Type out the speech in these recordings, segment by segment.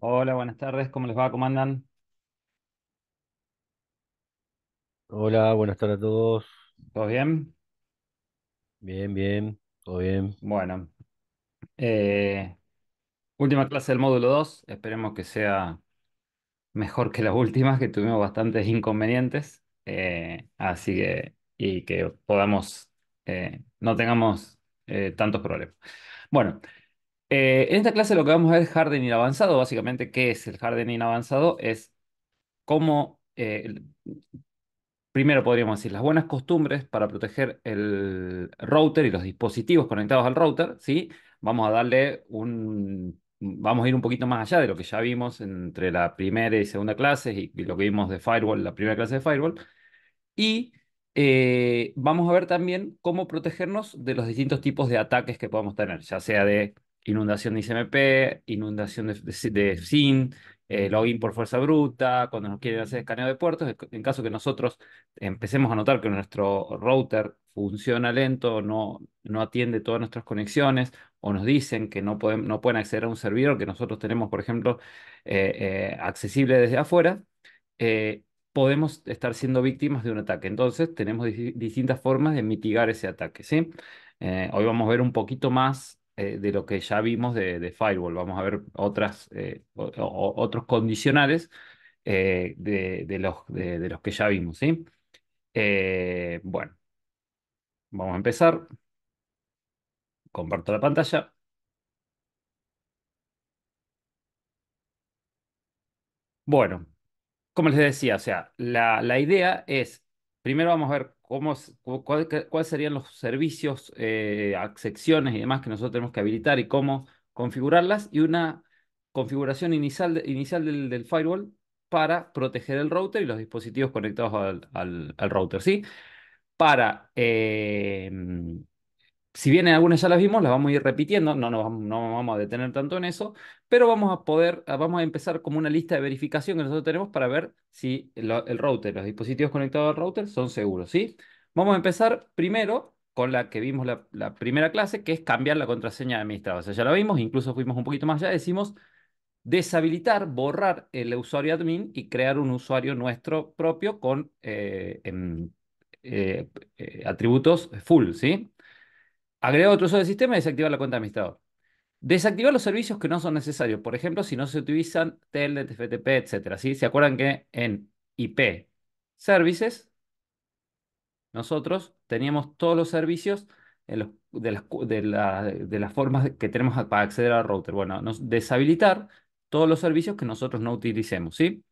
Hola, buenas tardes, ¿cómo les va? ¿Cómo andan? Hola, buenas tardes a todos. ¿Todo bien? Bien, bien, todo bien. Bueno, eh, última clase del módulo 2, esperemos que sea mejor que las últimas, que tuvimos bastantes inconvenientes, eh, así que, y que podamos, eh, no tengamos tantos problemas. Bueno, eh, en esta clase lo que vamos a ver es hardening avanzado. Básicamente, ¿qué es el hardening avanzado? Es cómo, eh, primero podríamos decir, las buenas costumbres para proteger el router y los dispositivos conectados al router, ¿sí? Vamos a darle un... Vamos a ir un poquito más allá de lo que ya vimos entre la primera y segunda clase y, lo que vimos de firewall, la primera clase de firewall. Y eh, vamos a ver también cómo protegernos de los distintos tipos de ataques que podemos tener, ya sea de inundación de ICMP, inundación de, SIN, eh, login por fuerza bruta, cuando nos quieren hacer escaneo de puertos, en caso que nosotros empecemos a notar que nuestro router funciona lento, no, no atiende todas nuestras conexiones, o nos dicen que no pueden, no pueden acceder a un servidor que nosotros tenemos, por ejemplo, eh, eh, accesible desde afuera, podemos estar siendo víctimas de un ataque. Entonces, tenemos distintas formas de mitigar ese ataque, hoy vamos a ver un poquito más eh, de lo que ya vimos de, Firewall. Vamos a ver otras, eh, otros condicionales eh, de, los, de, los que ya vimos. ¿sí? bueno, vamos a empezar. Comparto la pantalla. Bueno, como les decía, o sea, la, la idea es Primero vamos a ver cuáles serían los servicios, eh, secciones y demás que nosotros tenemos que habilitar y cómo configurarlas y una configuración inicial, del, firewall para proteger el router y los dispositivos conectados al, router, ¿sí? Para eh, si bien algunas ya las vimos, las vamos a ir repitiendo, no nos vamos, no vamos a detener tanto en eso, pero vamos a poder, ah, vamos a empezar como una lista de verificación que nosotros tenemos para ver si el, router, los dispositivos conectados al router son seguros, ¿sí? Vamos a empezar primero con la que vimos la, primera clase, que es cambiar la contraseña de administrador. O sea, ya la vimos, incluso fuimos un poquito más allá, decimos deshabilitar, borrar el usuario admin y crear un usuario nuestro propio con eh, eh, eh, atributos full, ¿sí? Agregar otro uso del sistema y desactivar la cuenta de administrador. Desactivar los servicios que no son necesarios. Por ejemplo, si no se utilizan Telnet, TFTP, etc. ¿sí? ¿Se acuerdan que en IP Services nosotros teníamos todos los servicios de, las, formas que tenemos para acceder al router? Bueno, deshabilitar todos los servicios que nosotros no utilicemos. ¿sí?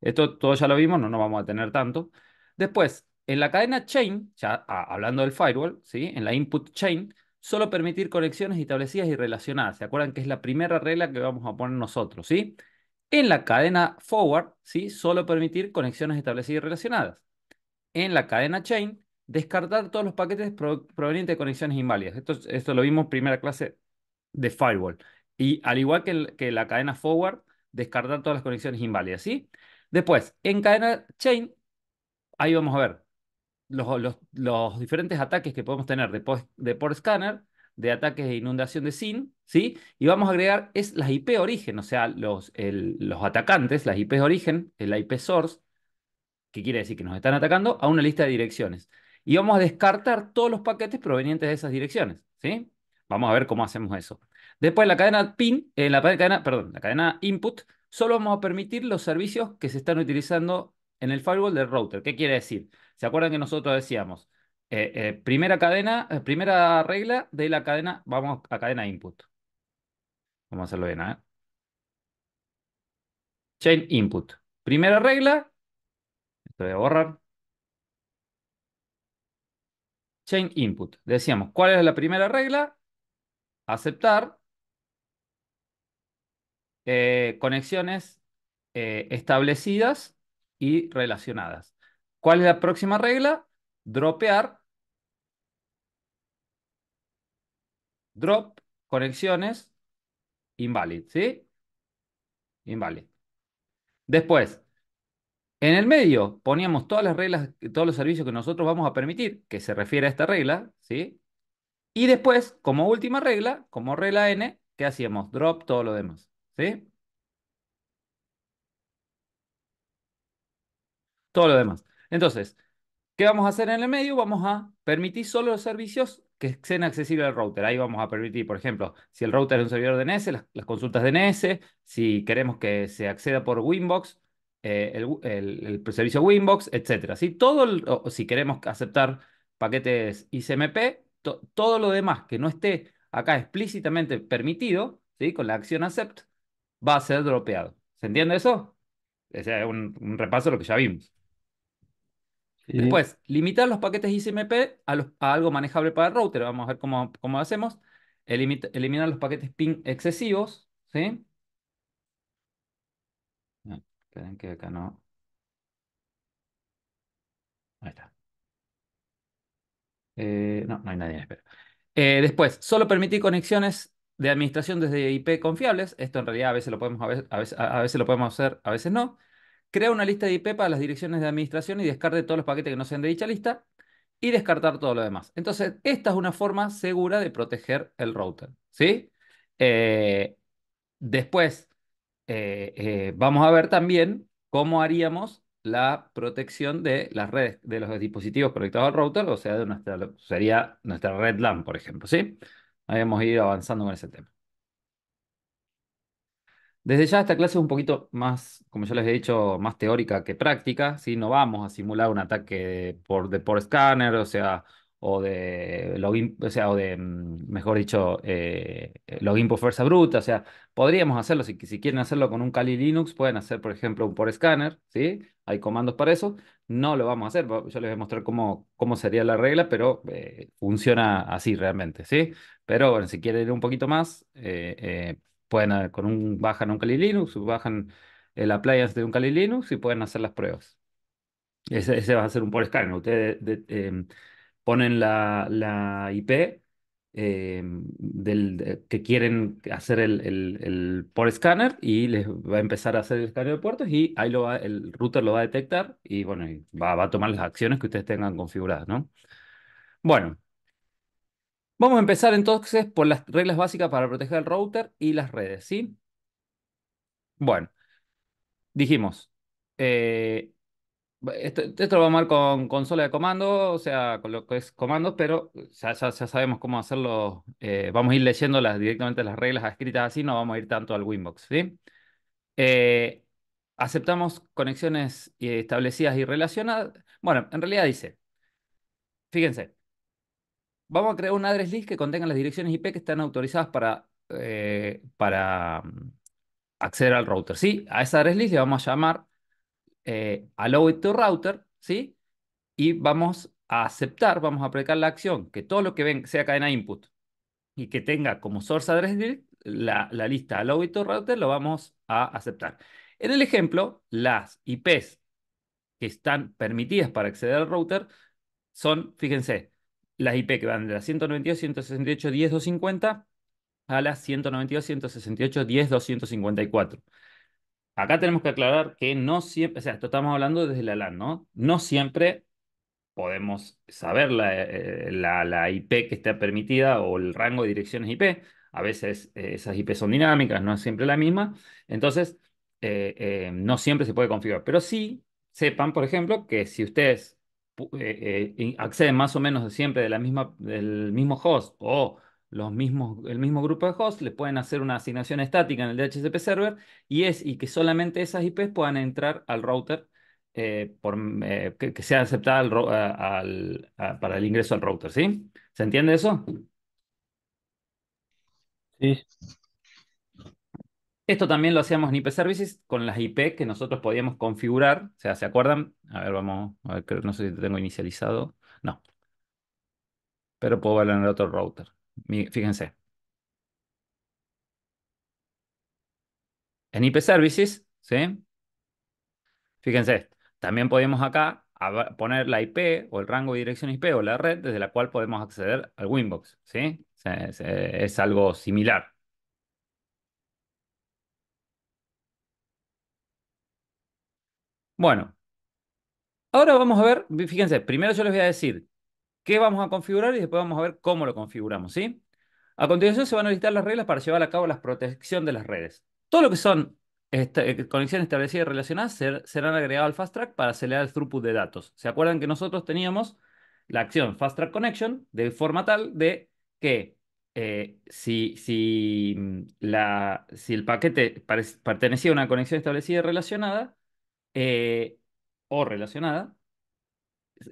Esto todo ya lo vimos, no nos vamos a tener tanto. Después, en la cadena chain, ya hablando del firewall, ¿sí? en la input chain, solo permitir conexiones establecidas y relacionadas. ¿Se acuerdan que es la primera regla que vamos a poner nosotros? ¿sí? En la cadena forward, ¿sí? solo permitir conexiones establecidas y relacionadas. En la cadena chain, descartar todos los paquetes provenientes de conexiones inválidas. Esto, esto lo vimos en primera clase de firewall. Y al igual que, que la cadena forward, descartar todas las conexiones inválidas. Después, en cadena chain, ahí vamos a ver, los, diferentes ataques que podemos tener de, de por scanner, de ataques de inundación de SIN, ¿sí? Y vamos a agregar es las IP origen, o sea, los, los atacantes, las IP origen, el IP source, que quiere decir que nos están atacando, a una lista de direcciones. Y vamos a descartar todos los paquetes provenientes de esas direcciones, ¿sí? Vamos a ver cómo hacemos eso. Después la cadena pin, eh, la cadena, perdón, la cadena input, solo vamos a permitir los servicios que se están utilizando en el firewall del router. ¿Qué quiere decir? ¿Se acuerdan que nosotros decíamos, eh, eh, primera cadena, eh, primera regla de la cadena, vamos a cadena input. Vamos a hacerlo bien, ¿eh? Chain input. Primera regla, esto voy a borrar. Chain input. Decíamos, ¿cuál es la primera regla? Aceptar conexiones establecidas y relacionadas. ¿Cuál es la próxima regla? Dropear. Drop, conexiones, invalid, ¿sí? Invalid. Después, en el medio poníamos todas las reglas, todos los servicios que nosotros vamos a permitir, que se refiere a esta regla, ¿sí? Y después, como última regla, como regla n, ¿qué hacíamos? Drop todo lo demás, ¿sí? Todo lo demás. Entonces, ¿qué vamos a hacer en el medio? Vamos a permitir solo los servicios que sean accesibles al router. Ahí vamos a permitir, por ejemplo, si el router es un servidor DNS, las, consultas DNS, si queremos que se acceda por Winbox, eh, el, servicio Winbox, etc. Si Todo si queremos aceptar paquetes ICMP, todo lo demás que no esté acá explícitamente permitido, ¿sí? con la acción accept, va a ser dropeado. ¿Se entiende eso? Es un, un repaso de lo que ya vimos. Después, limitar los paquetes ICMP a, algo manejable para el router. Vamos a ver cómo, hacemos. eliminar los paquetes ping excesivos. ¿sí? esperen que acá no. Ahí está. Eh, no, no hay nadie. Espera. Eh, después, solo permitir conexiones de administración desde IP confiables. Esto en realidad a veces lo podemos, a veces lo podemos hacer, a veces no. Crea una lista de IP para las direcciones de administración y descarte todos los paquetes que no sean de dicha lista y descartar todo lo demás. Entonces, esta es una forma segura de proteger el router. ¿sí? Eh, después, eh, eh, vamos a ver también cómo haríamos la protección de las redes, de los dispositivos conectados al router, o sea, nuestra, sería nuestra red LAN, por ejemplo. ¿sí? Habíamos ido avanzando con ese tema. Desde ya esta clase es un poquito más, como ya les he dicho, más teórica que práctica, ¿sí? No vamos a simular un ataque por, de por scanner, o sea, o de login, o sea, o de, mm, mejor dicho, eh, login por fuerza bruta, o sea, podríamos hacerlo, si, si, quieren hacerlo con un Kali Linux, pueden hacer, por ejemplo, un por scanner, ¿sí? Hay comandos para eso, no lo vamos a hacer, yo les voy a mostrar cómo, cómo sería la regla, pero eh, funciona así realmente, ¿sí? Pero bueno, si quieren ir un poquito más, eh, pueden ah, con un, bajan un Kali Linux, bajan el appliance de un Kali Linux y pueden hacer las pruebas. Ese, va a ser un por escáner. Ustedes em, ponen la, IP em, del, que quieren hacer el, el, por escáner y les va a empezar a hacer el escáner de puertos y ahí lo el router lo va a detectar y bueno, va, va a tomar las acciones que ustedes tengan configuradas, ¿no? Bueno, Vamos a empezar entonces por las reglas básicas para proteger el router y las redes, ¿sí? Bueno, dijimos, eh, esto, lo vamos a ver con consola de comando, o sea, con lo que es comandos, pero ya, sabemos cómo hacerlo. Eh, vamos a ir leyendo las, directamente las reglas escritas así, no vamos a ir tanto al Winbox, ¿sí? Eh, aceptamos conexiones establecidas y relacionadas. Bueno, en realidad dice, fíjense, vamos a crear un address list que contenga las direcciones IP que están autorizadas para, eh, para mm, acceder al router. ¿sí? A esa address list le vamos a llamar eh, allow it to router, ¿sí? Y vamos a aceptar, vamos a aplicar la acción que todo lo que ven, sea cadena input y que tenga como source address list la, la lista allow it to router, lo vamos a aceptar. En el ejemplo, las IPs que están permitidas para acceder al router son, fíjense, las IP que van de las 192, 168, 10, a las 192, 168, 10, Acá tenemos que aclarar que no siempre, o sea, esto estamos hablando desde la LAN, ¿no? No siempre podemos saber la, eh, eh, IP que está permitida o el rango de direcciones IP. A veces eh, esas IP son dinámicas, no es siempre la misma. Entonces, no siempre se puede configurar. Pero sí sepan, por ejemplo, que si ustedes eh, eh, acceden más o menos siempre de la misma, del mismo host o los mismos, el mismo grupo de hosts, le pueden hacer una asignación estática en el DHCP server y, es, y que solamente esas IPs puedan entrar al router, eh, por, que, sea aceptada al, para el ingreso al router, ¿sí? ¿Se entiende eso? Sí. Esto también lo hacíamos en IP Services con las IP que nosotros podíamos configurar. O sea, ¿se acuerdan? A ver, vamos, a ver, no sé si tengo inicializado. No. Pero puedo verlo en el otro router. Fíjense. En IP Services, ¿sí? Fíjense, también podemos acá poner la IP o el rango de dirección IP o la red desde la cual podemos acceder al Winbox, ¿sí? es algo similar. Bueno, ahora vamos a ver, fíjense, primero yo les voy a decir qué vamos a configurar y después vamos a ver cómo lo configuramos, ¿sí? A continuación se van a listar las reglas para llevar a cabo la protección de las redes. Todo lo que son este, eh, conexiones establecidas y relacionadas serán agregadas al Fast Track para acelerar el throughput de datos. ¿Se acuerdan que nosotros teníamos la acción Fast Track Connection de forma tal de que eh, si, si, mm, la, si el paquete pertenecía a una conexión establecida y relacionada, eh, o relacionada,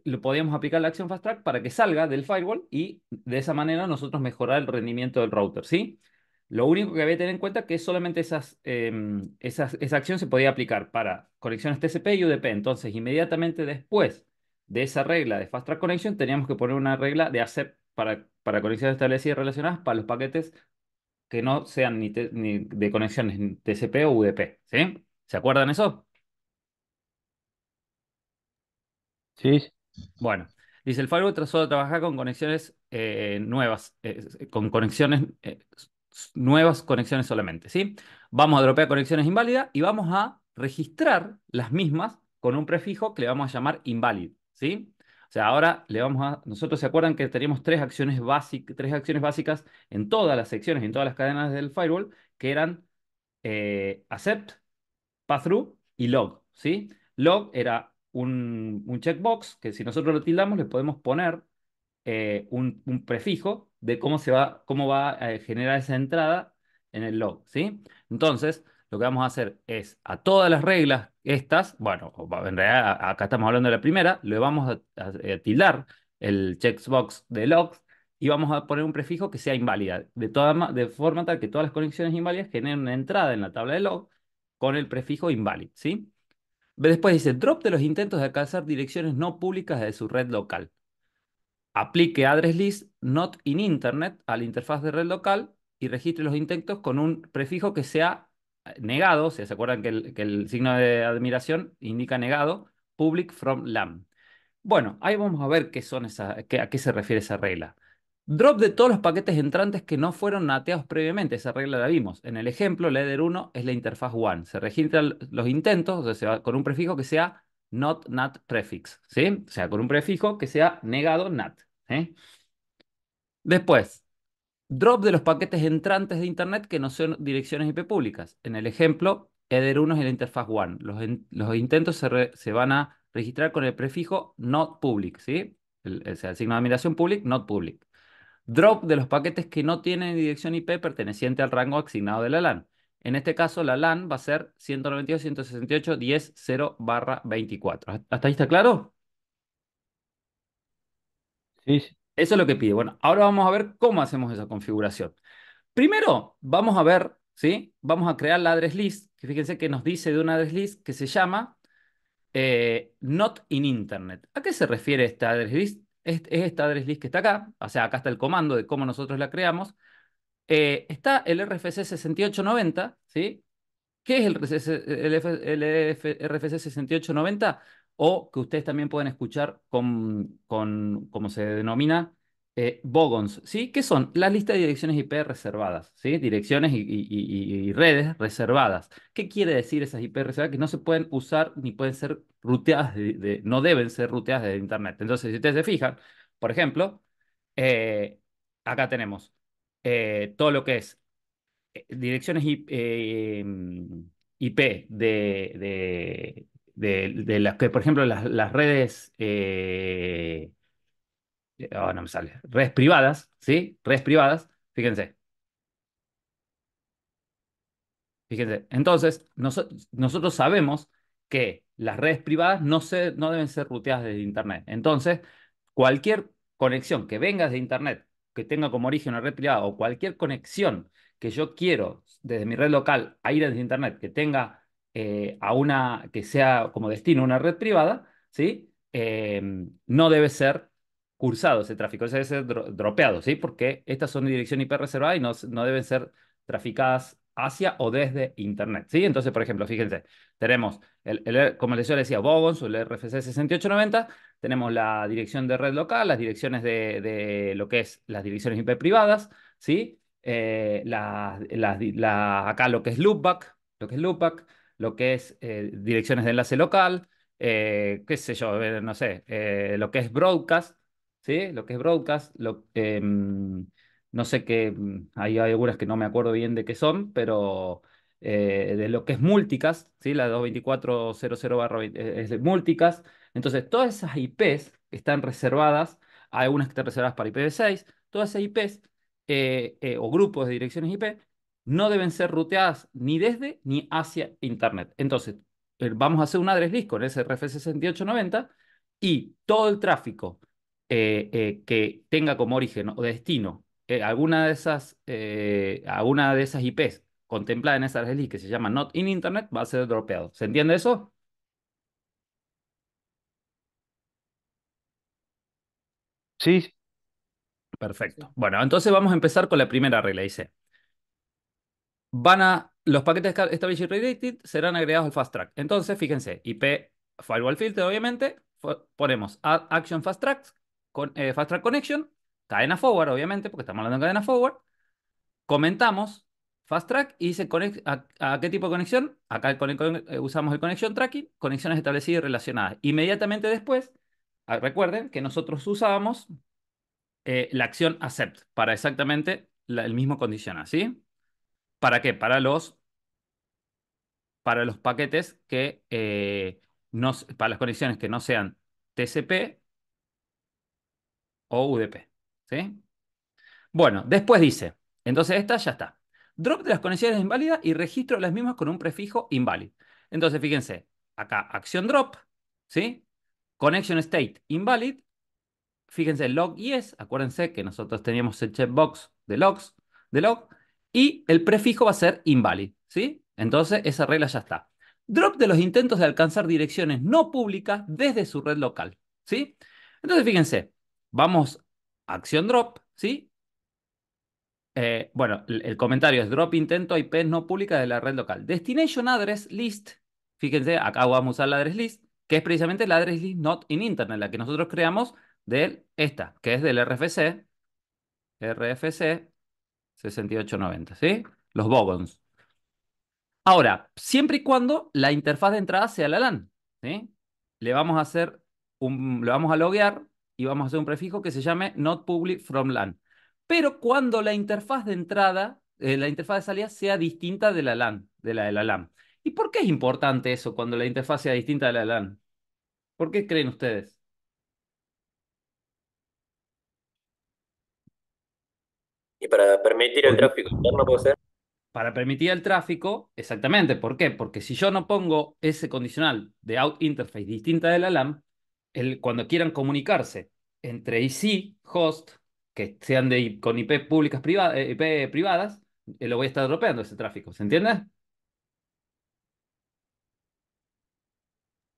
lo podíamos aplicar la acción fast track para que salga del firewall y de esa manera nosotros mejorar el rendimiento del router, ¿sí? Lo único que había que tener en cuenta es que solamente esas, em, esa acción se podía aplicar para conexiones TCP y UDP. Entonces, inmediatamente después de esa regla de Fast Track Connection, teníamos que poner una regla de ACEP para, para conexiones establecidas y relacionadas para los paquetes que no sean de conexiones TCP o UDP. ¿sí? ¿Se acuerdan eso? Sí. Bueno, dice el firewall solo trabajar con conexiones eh, nuevas, eh, eh, con conexiones nuevas conexiones solamente, ¿sí? Vamos a dropear conexiones inválidas y vamos a registrar las mismas con un prefijo que le vamos a llamar invalid, ¿sí? O sea, ahora le vamos a... Nosotros se acuerdan que teníamos tres acciones, básicas, tres acciones básicas en todas las secciones, en todas las cadenas del firewall, que eran accept, pass-through y log, ¿sí? Log era un, checkbox que si nosotros lo tildamos le podemos poner eh, un, prefijo de cómo, se va, cómo va a generar esa entrada en el log, ¿sí? Entonces, lo que vamos a hacer es a todas las reglas estas, bueno, en realidad acá estamos hablando de la primera, le vamos a, eh, tildar el checkbox de logs y vamos a poner un prefijo que sea inválida, de, de forma tal que todas las conexiones inválidas generen una entrada en la tabla de log con el prefijo inválido ¿sí? Después dice, drop de los intentos de alcanzar direcciones no públicas de su red local. Aplique address list not in internet a la interfaz de red local y registre los intentos con un prefijo que sea eh, negado, si se acuerdan que el, signo de admiración indica negado, public from LAM. Bueno, ahí vamos a ver qué son a qué se refiere esa regla. Drop de todos los paquetes entrantes que no fueron nateados previamente. Esa regla la vimos. En el ejemplo, la header 1 es la interfaz one. Se registran los intentos o con un prefijo que sea not nat prefix. ¿sí? O sea, con un prefijo que sea negado nat. Después, drop de los paquetes entrantes de Internet que no son direcciones IP públicas. En el ejemplo, header 1 es la interfaz one. Los, intentos se, van a registrar con el prefijo not public. ¿sí? El, el, el signo de admiración public, not public. Drop de los paquetes que no tienen dirección IP perteneciente al rango asignado de la LAN. En este caso, la LAN va a ser 192.168.10.0/24. ¿Hasta ahí está claro? Sí. Eso es lo que pide. Bueno, ahora vamos a ver cómo hacemos esa configuración. Primero, vamos a ver, ¿sí? Vamos a crear la address list, que fíjense que nos dice de una address list que se llama eh, not in internet. ¿A qué se refiere esta address list? es, esta address list que está acá, o sea, acá está el comando de cómo nosotros la creamos, eh, está el RFC 6890, ¿sí? ¿Qué es el, RFC, 6890? E o que ustedes también pueden escuchar con, con como se denomina, eh, bogons, ¿sí? ¿Qué son? Las listas de direcciones IP reservadas, ¿sí? Direcciones y, redes reservadas. ¿Qué quiere decir esas IP reservadas? Que no se pueden usar ni pueden ser ruteadas, de, no deben ser ruteadas desde Internet. Entonces, si ustedes se fijan, por ejemplo, eh, acá tenemos eh, todo lo que es direcciones IP, em, de, de, las que, por ejemplo, las, las redes eh, oh, no me sale, redes privadas, ¿sí? Redes privadas, fíjense. Fíjense, entonces nosotros sabemos que las redes privadas no, se, no deben ser ruteadas desde Internet. Entonces, cualquier conexión que venga de Internet, que tenga como origen una red privada, o cualquier conexión que yo quiero desde mi red local a ir desde Internet, que tenga eh, a una, que sea como destino una red privada, ¿sí? Em, no debe ser cursado ese tráfico, ese debe ser dropeado, ¿sí? Porque estas son de dirección IP reservada y no, no deben ser traficadas hacia o desde Internet, ¿sí? Entonces, por ejemplo, fíjense, tenemos, como les decía, Bogons o el RFC 6890, tenemos la dirección de red local, las direcciones de, lo que es las direcciones IP privadas, ¿sí? Eh, la, acá lo que es loopback, lo que es loopback, lo que es eh, direcciones de enlace local, eh, qué sé yo, no sé, lo que es broadcast, lo que es broadcast, lo, em, no sé qué, mm, hay, algunas que no me acuerdo bien de qué son, pero eh, de lo que es multicast, ¿sí? La 224.00 e, es multicast. Entonces, todas esas IPs están reservadas, hay algunas que están reservadas para IPv6, todas esas IPs eh, eh, o grupos de direcciones IP no deben ser ruteadas ni desde ni hacia Internet. Entonces, vamos a hacer un address list con ese RFC 6890 y todo el tráfico eh, eh, que tenga como origen o destino eh, alguna, de esas, alguna de esas IPs contempladas en esa release que se llama Not in Internet va a ser dropeado. ¿Se entiende eso? Sí. Perfecto. Bueno, entonces vamos a empezar con la primera regla. Dice, van a, los paquetes established serán agregados al fast track. Entonces, fíjense, IP firewall filter, obviamente, ponemos add action fast track eh, Fast Track Connection, cadena forward, obviamente, porque estamos hablando de cadena forward, comentamos Fast Track y dice a, qué tipo de conexión. Acá eh, usamos el Connection Tracking, conexiones establecidas y relacionadas. Inmediatamente después, recuerden que nosotros usábamos eh, la acción accept para exactamente el mismo condicional, ¿sí? ¿Para qué? Para los, para los paquetes que no, para las conexiones que no sean TCP o UDP. ¿sí? Bueno, después dice, entonces esta ya está. Drop de las conexiones inválidas y registro las mismas con un prefijo invalid. Entonces, fíjense, acá acción drop, ¿sí? Connection state invalid. Fíjense, log yes, acuérdense que nosotros teníamos el checkbox de logs, de log, y el prefijo va a ser invalid, ¿sí? Entonces, esa regla ya está. Drop de los intentos de alcanzar direcciones no públicas desde su red local, ¿sí? Entonces, fíjense, Vamos a acción drop, ¿sí? Eh, bueno, el, comentario es drop intento IP no pública de la red local. Destination address list. Fíjense, acá vamos a usar la address list, que es precisamente la address list not in internet, la que nosotros creamos de esta, que es del RFC. RFC 6890, ¿sí? Los bogons. Ahora, siempre y cuando la interfaz de entrada sea la LAN, ¿sí? Le vamos a hacer un, le vamos a loguear y vamos a hacer un prefijo que se llame not public from LAN. Pero cuando la interfaz de entrada, eh, la interfaz de salida sea distinta de la LAN, de la de la LAN. ¿Y por qué es importante eso cuando la interfaz sea distinta de la LAN? ¿Por qué creen ustedes? Y para permitir el tráfico Para permitir el tráfico, exactamente. ¿Por qué? Porque si yo no pongo ese condicional de out interface distinta de la LAN, cuando quieran comunicarse entre IC, host, que sean de, con IP públicas eh, privadas, IP eh, privadas, lo voy a estar dropeando ese tráfico, ¿se entiende?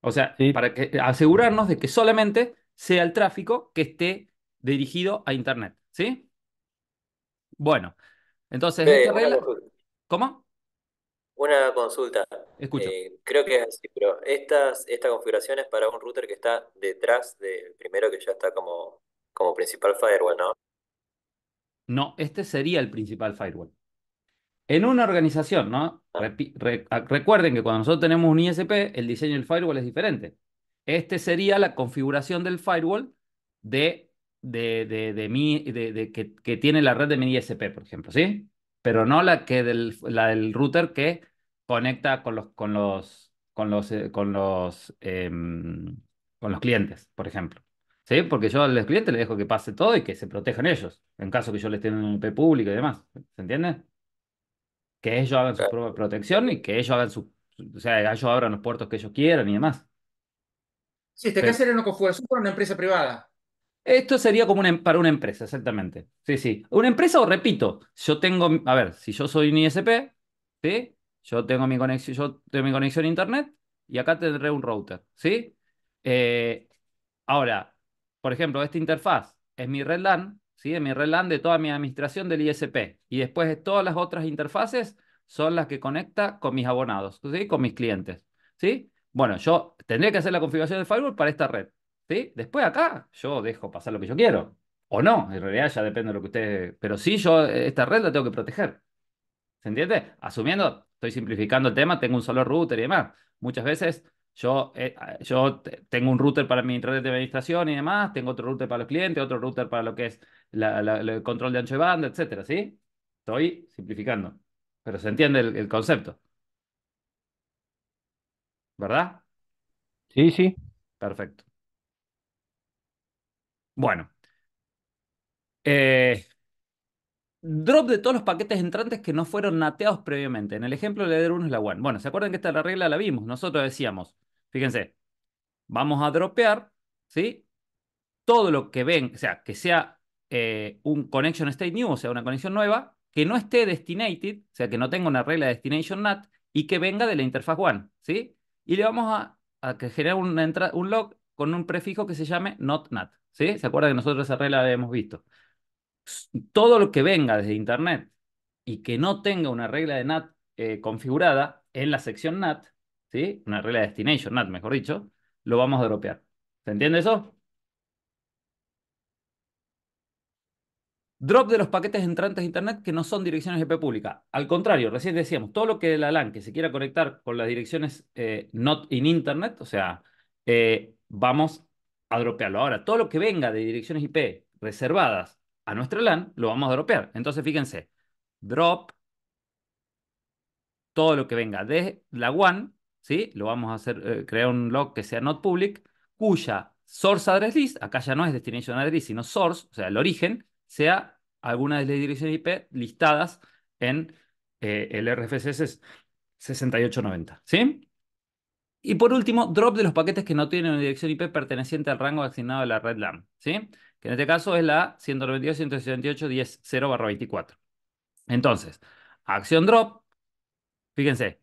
O sea, para asegurarnos de que solamente sea el tráfico que esté dirigido a Internet, ¿sí? Bueno, entonces, ¿Cómo? Una consulta. Escucho. Eh, creo que es así, pero estas, esta configuración es para un router que está detrás del primero que ya está como, como principal firewall, ¿no? No, este sería el principal firewall. En una organización, ¿no? Ah. Ah, recuerden que cuando nosotros tenemos un ISP, el diseño del firewall es diferente. Este sería la configuración del firewall de, de, de, de mi, que tiene la red de mi ISP, por ejemplo, ¿sí? pero no la, que del, la del router que conecta con los, con los, con los, eh, con los, em, con los clientes, por ejemplo. ¿Sí? Porque yo al cliente le dejo que pase todo y que se protejan ellos, en caso que yo les tenga un IP público y demás. ¿Se entiende? Que ellos hagan su propia protección y que ellos hagan su, o sea, ellos abran los puertos que ellos quieran y demás. Sí, te este Pero... hacer era una una empresa privada. Esto sería como em, para una empresa, exactamente. Sí, sí. Una empresa, o repito, yo tengo, a ver, si yo soy un ISP, ¿sí? Yo tengo mi conexión, yo tengo mi conexión a internet y acá tendré un router, ¿sí? Eh, ahora, por ejemplo, esta interfaz es mi red LAN, ¿sí? Es mi red LAN de toda mi administración del ISP. Y después todas las otras interfaces son las que conecta con mis abonados, Con mis clientes, ¿sí? Bueno, yo tendría que hacer la configuración de firewall para esta red. ¿sí? Después acá yo dejo pasar lo que yo quiero. O no, en realidad ya depende de lo que ustedes... Pero sí, yo eh, esta red la tengo que proteger. ¿Se entiende? Asumiendo, estoy simplificando el tema, tengo un solo router y demás. Muchas veces yo, eh, ah, yo tengo un router para mi red de administración y demás, tengo otro router para los clientes, otro router para lo que es el control de ancho de banda, etcétera, ¿sí? Estoy simplificando, pero se entiende el concepto. ¿Verdad? Sí, sí. Perfecto. Bueno. Eh, drop de todos los paquetes entrantes que no fueron nateados previamente. En el ejemplo, el header 1 es la one. Bueno, ¿se acuerdan que esta la regla la vimos? Nosotros decíamos, fíjense, vamos a dropear, ¿sí? Todo lo que ven, o sea, que sea eh, un connection state new, o sea, una conexión nueva, que no esté destinated, o sea, que no tenga una regla de destination nat, y que venga de la interfaz one, ¿sí? Y le vamos a, a generar un log con un prefijo que se llame not NAT. ¿sí? ¿Se acuerda que nosotros esa regla la habíamos visto? Todo lo que venga desde Internet y que no tenga una regla de NAT eh, configurada en la sección NAT, ¿sí? una regla de destination NAT, mejor dicho, lo vamos a dropear. ¿Se entiende eso? Drop de los paquetes entrantes de Internet que no son direcciones IP pública. Al contrario, recién decíamos, todo lo que de la LAN que se quiera conectar con las direcciones eh, not in Internet, o sea, eh, vamos a dropearlo. Ahora, todo lo que venga de direcciones IP reservadas a nuestra LAN, lo vamos a dropear. Entonces, fíjense, drop, todo lo que venga de la WAN, ¿sí? Lo vamos a hacer, eh, crear un log que sea not public, cuya source address list, acá ya no es destination address, sino source, o sea, el origen, sea alguna de las direcciones IP listadas en eh, el RFCS 6890, ¿sí? Y por último, drop de los paquetes que no tienen una dirección IP perteneciente al rango asignado de la red LAN, ¿sí? Que en este caso es la 192.168.10.0/24. Entonces, acción drop, fíjense,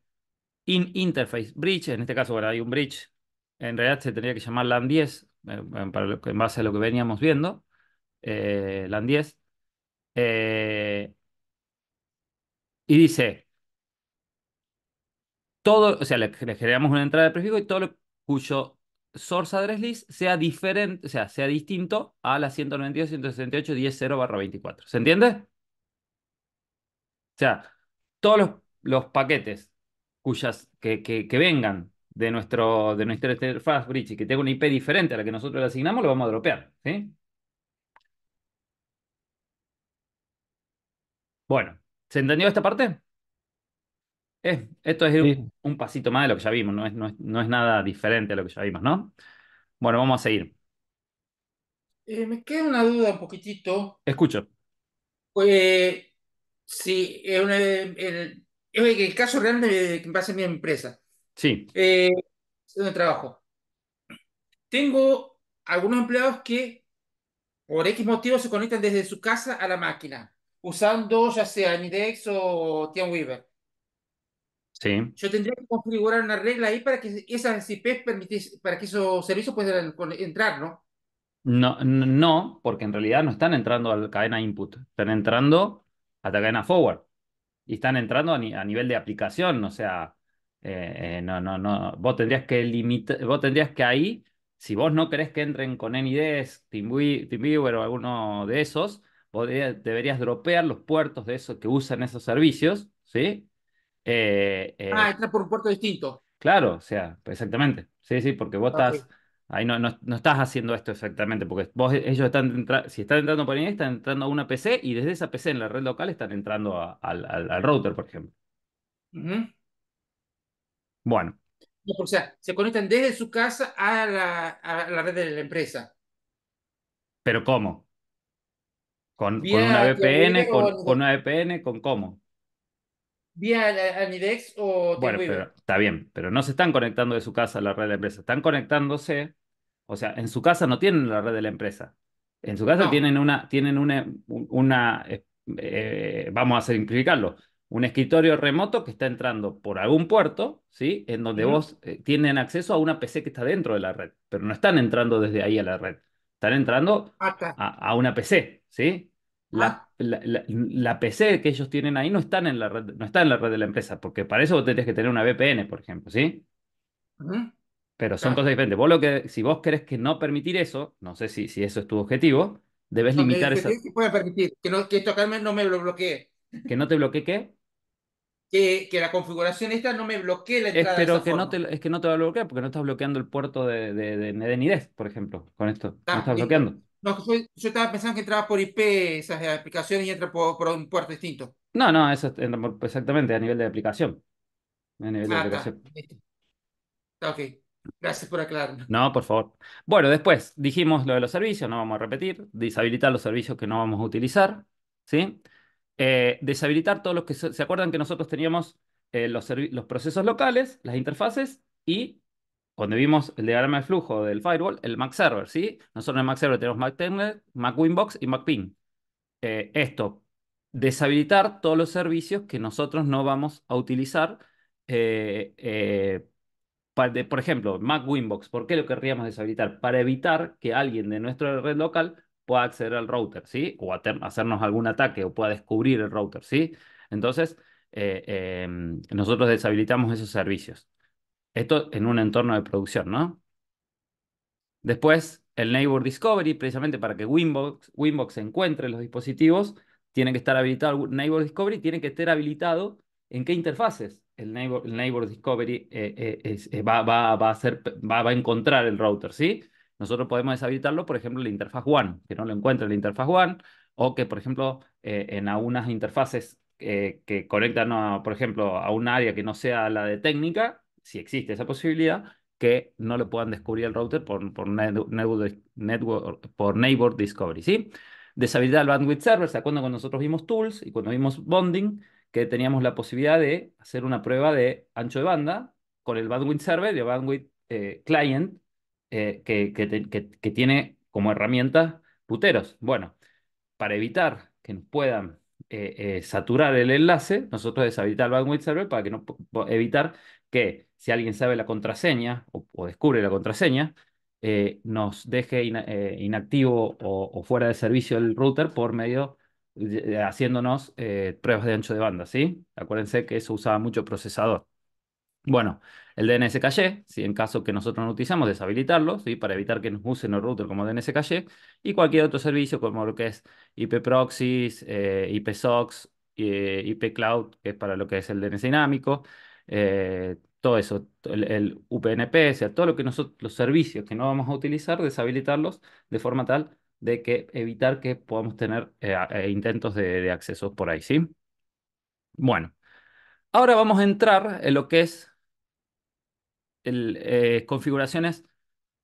in interface bridge, en este caso, bueno, hay un bridge, en realidad se tendría que llamar LAN 10, eh, en base a lo que veníamos viendo, eh, LAN 10. Eh, y dice, o sea, le, generamos una entrada de prefijo y todo lo cuyo source address list sea diferente, o sea, sea distinto a la 192168100 24. ¿Se entiende? O sea, todos los, los paquetes cuyas, que, que, vengan de, nuestro, de nuestra interfaz bridge y que tenga una IP diferente a la que nosotros le asignamos, lo vamos a dropear. ¿sí? Bueno, ¿se entendió esta parte? Eh, esto es un, pasito más de lo que ya vimos, no es, no, es, nada diferente a lo que ya vimos, ¿no? Bueno, vamos a seguir. Eh, me queda una duda un poquitito. Escucho. Pues, sí, es el, caso real de, que me pasa en mi empresa. Sí. Eh, donde trabajo. Tengo algunos empleados que por X motivos se conectan desde su casa a la máquina, usando ya sea Nidex o Weaver. Yo tendría que configurar una regla ahí para que esas IPs para que esos servicios puedan entrar, ¿no? ¿no? No, porque en realidad no están entrando a la cadena input, están entrando a la cadena forward y están entrando a, nivel de aplicación, o sea, eh, eh, no, no, no, vos tendrías que limitar, vos tendrías que ahí, si vos no querés que entren con NIDs, TeamViewer o alguno de esos, vos deberías dropear los puertos de esos que usan esos servicios, ¿sí? Eh, eh, ah, entra por un puerto distinto. Claro, o sea, exactamente. Sí, sí, porque vos ah, estás. Ahí no, no, estás haciendo esto exactamente, porque vos, ellos están, si están entrando por ahí, están entrando a una PC y desde esa PC en la red local están entrando al, router, por ejemplo. Bueno. O sea, se conectan desde su casa a la, a la red de la empresa. ¿Pero cómo? ¿Con, una VPN? Con, con, una VPN? ¿Con cómo? vía NIDEX o Bueno, pero, está bien, pero no se están conectando de su casa a la red de la empresa, están conectándose, o sea, en su casa no tienen la red de la empresa. En su casa tienen una, tienen una, una eh, eh, vamos a simplificarlo, un escritorio remoto que está entrando por algún puerto, ¿sí? En donde vos eh, tienen acceso a una PC que está dentro de la red, pero no están entrando desde ahí a la red, están entrando a, a, una PC, ¿sí? La, ah la, la, PC que ellos tienen ahí no, están en la red, no está en la red de la empresa, porque para eso vos tendrías que tener una VPN, por ejemplo, ¿sí? Pero son cosas diferentes. Vos lo que, si vos querés que no permitir eso, no sé si, si eso es tu objetivo, debes limitar eso Que, permitir, que, no, esto acá no me lo bloquee. ¿Que no te bloquee qué? Que, que, la configuración esta no me bloquee la entrada. Es, que No te, es que no te va a bloquear porque no estás bloqueando el puerto de, de, por ejemplo, con esto. no ah, estás bloqueando yo, estaba pensando que entraba por IP esas aplicaciones y entra por, un puerto distinto. No, no, eso exactamente a nivel de aplicación. A nivel de ah, aplicación. Ok. Gracias por aclararme. No, por favor. Bueno, después dijimos lo de los servicios, no vamos a repetir. Deshabilitar los servicios que no vamos a utilizar. ¿Sí? Eh, deshabilitar todos los que. ¿Se acuerdan que nosotros teníamos eh, los, los procesos locales, las interfaces y cuando vimos el diagrama de flujo del firewall, el Mac Server, ¿sí? Nosotros en el Mac Server tenemos Mac Template, Mac Winbox y Mac eh, esto, deshabilitar todos los servicios que nosotros no vamos a utilizar. Eh, eh, por ejemplo, Mac Winbox, ¿por qué lo querríamos deshabilitar? Para evitar que alguien de nuestra red local pueda acceder al router, ¿sí? O hacernos algún ataque o pueda descubrir el router, ¿sí? Entonces, nosotros deshabilitamos esos servicios. Esto en un entorno de producción, ¿no? Después, el Neighbor Discovery, precisamente para que Winbox, Winbox encuentre los dispositivos, tiene que estar habilitado, Neighbor Discovery tiene que estar habilitado en qué interfaces el Neighbor, Discovery eh, eh, eh, va, a va, a encontrar el router, ¿sí? Nosotros podemos deshabilitarlo, por ejemplo, en la interfaz one, que no lo encuentra la interfaz one, o que, por ejemplo, en algunas interfaces que conectan, por ejemplo, a un área que no sea la de técnica, si existe esa posibilidad, que no lo puedan descubrir el router por, por, network, por Neighbor Discovery, ¿sí? Deshabilitar el bandwidth server, ¿se acuerdan cuando nosotros vimos tools y cuando vimos bonding? Que teníamos la posibilidad de hacer una prueba de ancho de banda con el bandwidth server y el bandwidth eh, client eh, que, que, tiene como herramientas puteros. Bueno, para evitar que nos puedan eh, saturar el enlace, nosotros deshabilitar el bandwidth server para que no, evitar que si alguien sabe la contraseña o, descubre la contraseña, eh, nos deje eh, inactivo o, fuera de servicio el router por medio haciéndonos eh, pruebas de ancho de banda, ¿sí? Acuérdense que eso usaba mucho procesador. Bueno, el DNS caché, si en caso que nosotros no utilizamos, deshabilitarlo, ¿sí? para evitar que nos usen el router como DNS caché, y cualquier otro servicio como lo que es IP proxies, IP socks, IP cloud, que es para lo que es el DNS dinámico, eso, el, UPnP, o sea, todo lo los servicios que no vamos a utilizar, deshabilitarlos de forma tal de que evitar que podamos tener eh, eh, intentos de, de acceso por ahí, ¿sí? Bueno, ahora vamos a entrar en lo que es el, eh, configuraciones,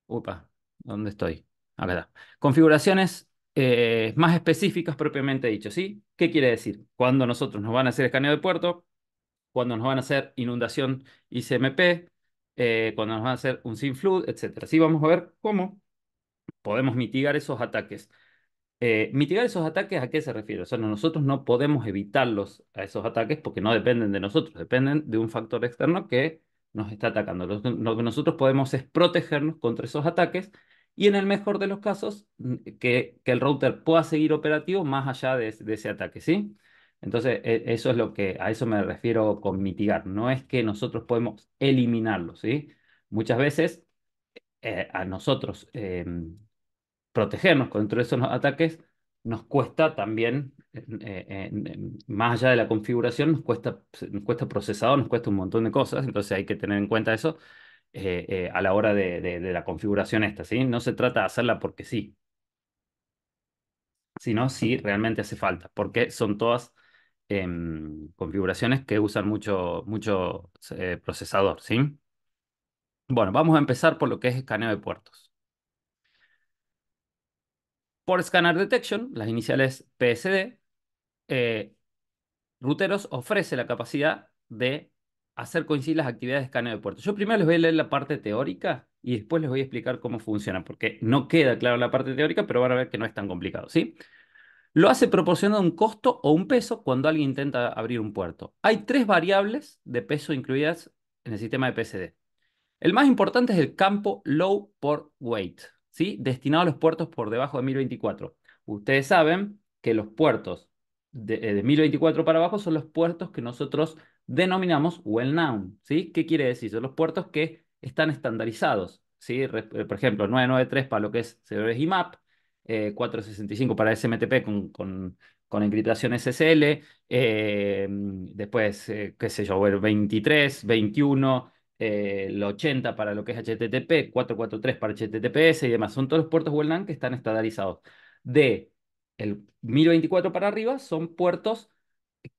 upa, ¿dónde estoy? A ver, Configuraciones más específicas propiamente dicho, ¿sí? ¿Qué quiere decir? Cuando nosotros nos van a hacer escaneo de puerto, cuando nos van a hacer inundación ICMP, eh, cuando nos van a hacer un sinfluid, etc. Sí, vamos a ver cómo podemos mitigar esos ataques. Eh, mitigar esos ataques, ¿a qué se refiere? O sea, nosotros no podemos evitarlos a esos ataques porque no dependen de nosotros, dependen de un factor externo que nos está atacando. Lo, que nosotros podemos es protegernos contra esos ataques y en el mejor de los casos, que, el router pueda seguir operativo más allá de, de ese ataque, ¿sí? Entonces, e, eso es lo que a eso me refiero con mitigar. No es que nosotros podemos eliminarlo, ¿sí? Muchas veces eh, a nosotros em, protegernos contra esos ataques nos cuesta también, eh, más allá de la configuración, nos cuesta, nos cuesta nos cuesta un montón de cosas, entonces hay que tener en cuenta eso eh, a la hora de, la configuración esta, ¿sí? No se trata de hacerla porque sí, sino si realmente hace falta, porque son todas en configuraciones que usan mucho, mucho eh, procesador, ¿sí? Bueno, vamos a empezar por lo que es escaneo de puertos. Por Scanner Detection, las iniciales PSD, eh, Ruteros ofrece la capacidad de hacer coincidir las actividades de escaneo de puertos. Yo primero les voy a leer la parte teórica y después les voy a explicar cómo funciona, porque no queda clara la parte teórica, pero van a ver que no es tan complicado, ¿sí? sí lo hace proporcionando un costo o un peso cuando alguien intenta abrir un puerto. Hay tres variables de peso incluidas en el sistema de PSD. El más importante es el campo Low Port Weight, ¿sí? destinado a los puertos por debajo de 1024. Ustedes saben que los puertos de, 1024 eh, para abajo son los puertos que nosotros denominamos well known. ¿sí? ¿Qué quiere decir? Son los puertos que están estandarizados. ¿sí? Eh, por ejemplo, 993 para lo que es y map 465 eh, para SMTP con, con, con encriptación SSL, eh, después, eh, qué sé yo, 23, 21, el 80 para lo que es HTTP, 443 para HTTPS y demás. Son todos los puertos WLAN que están estandarizados. De el 1024 para arriba son puertos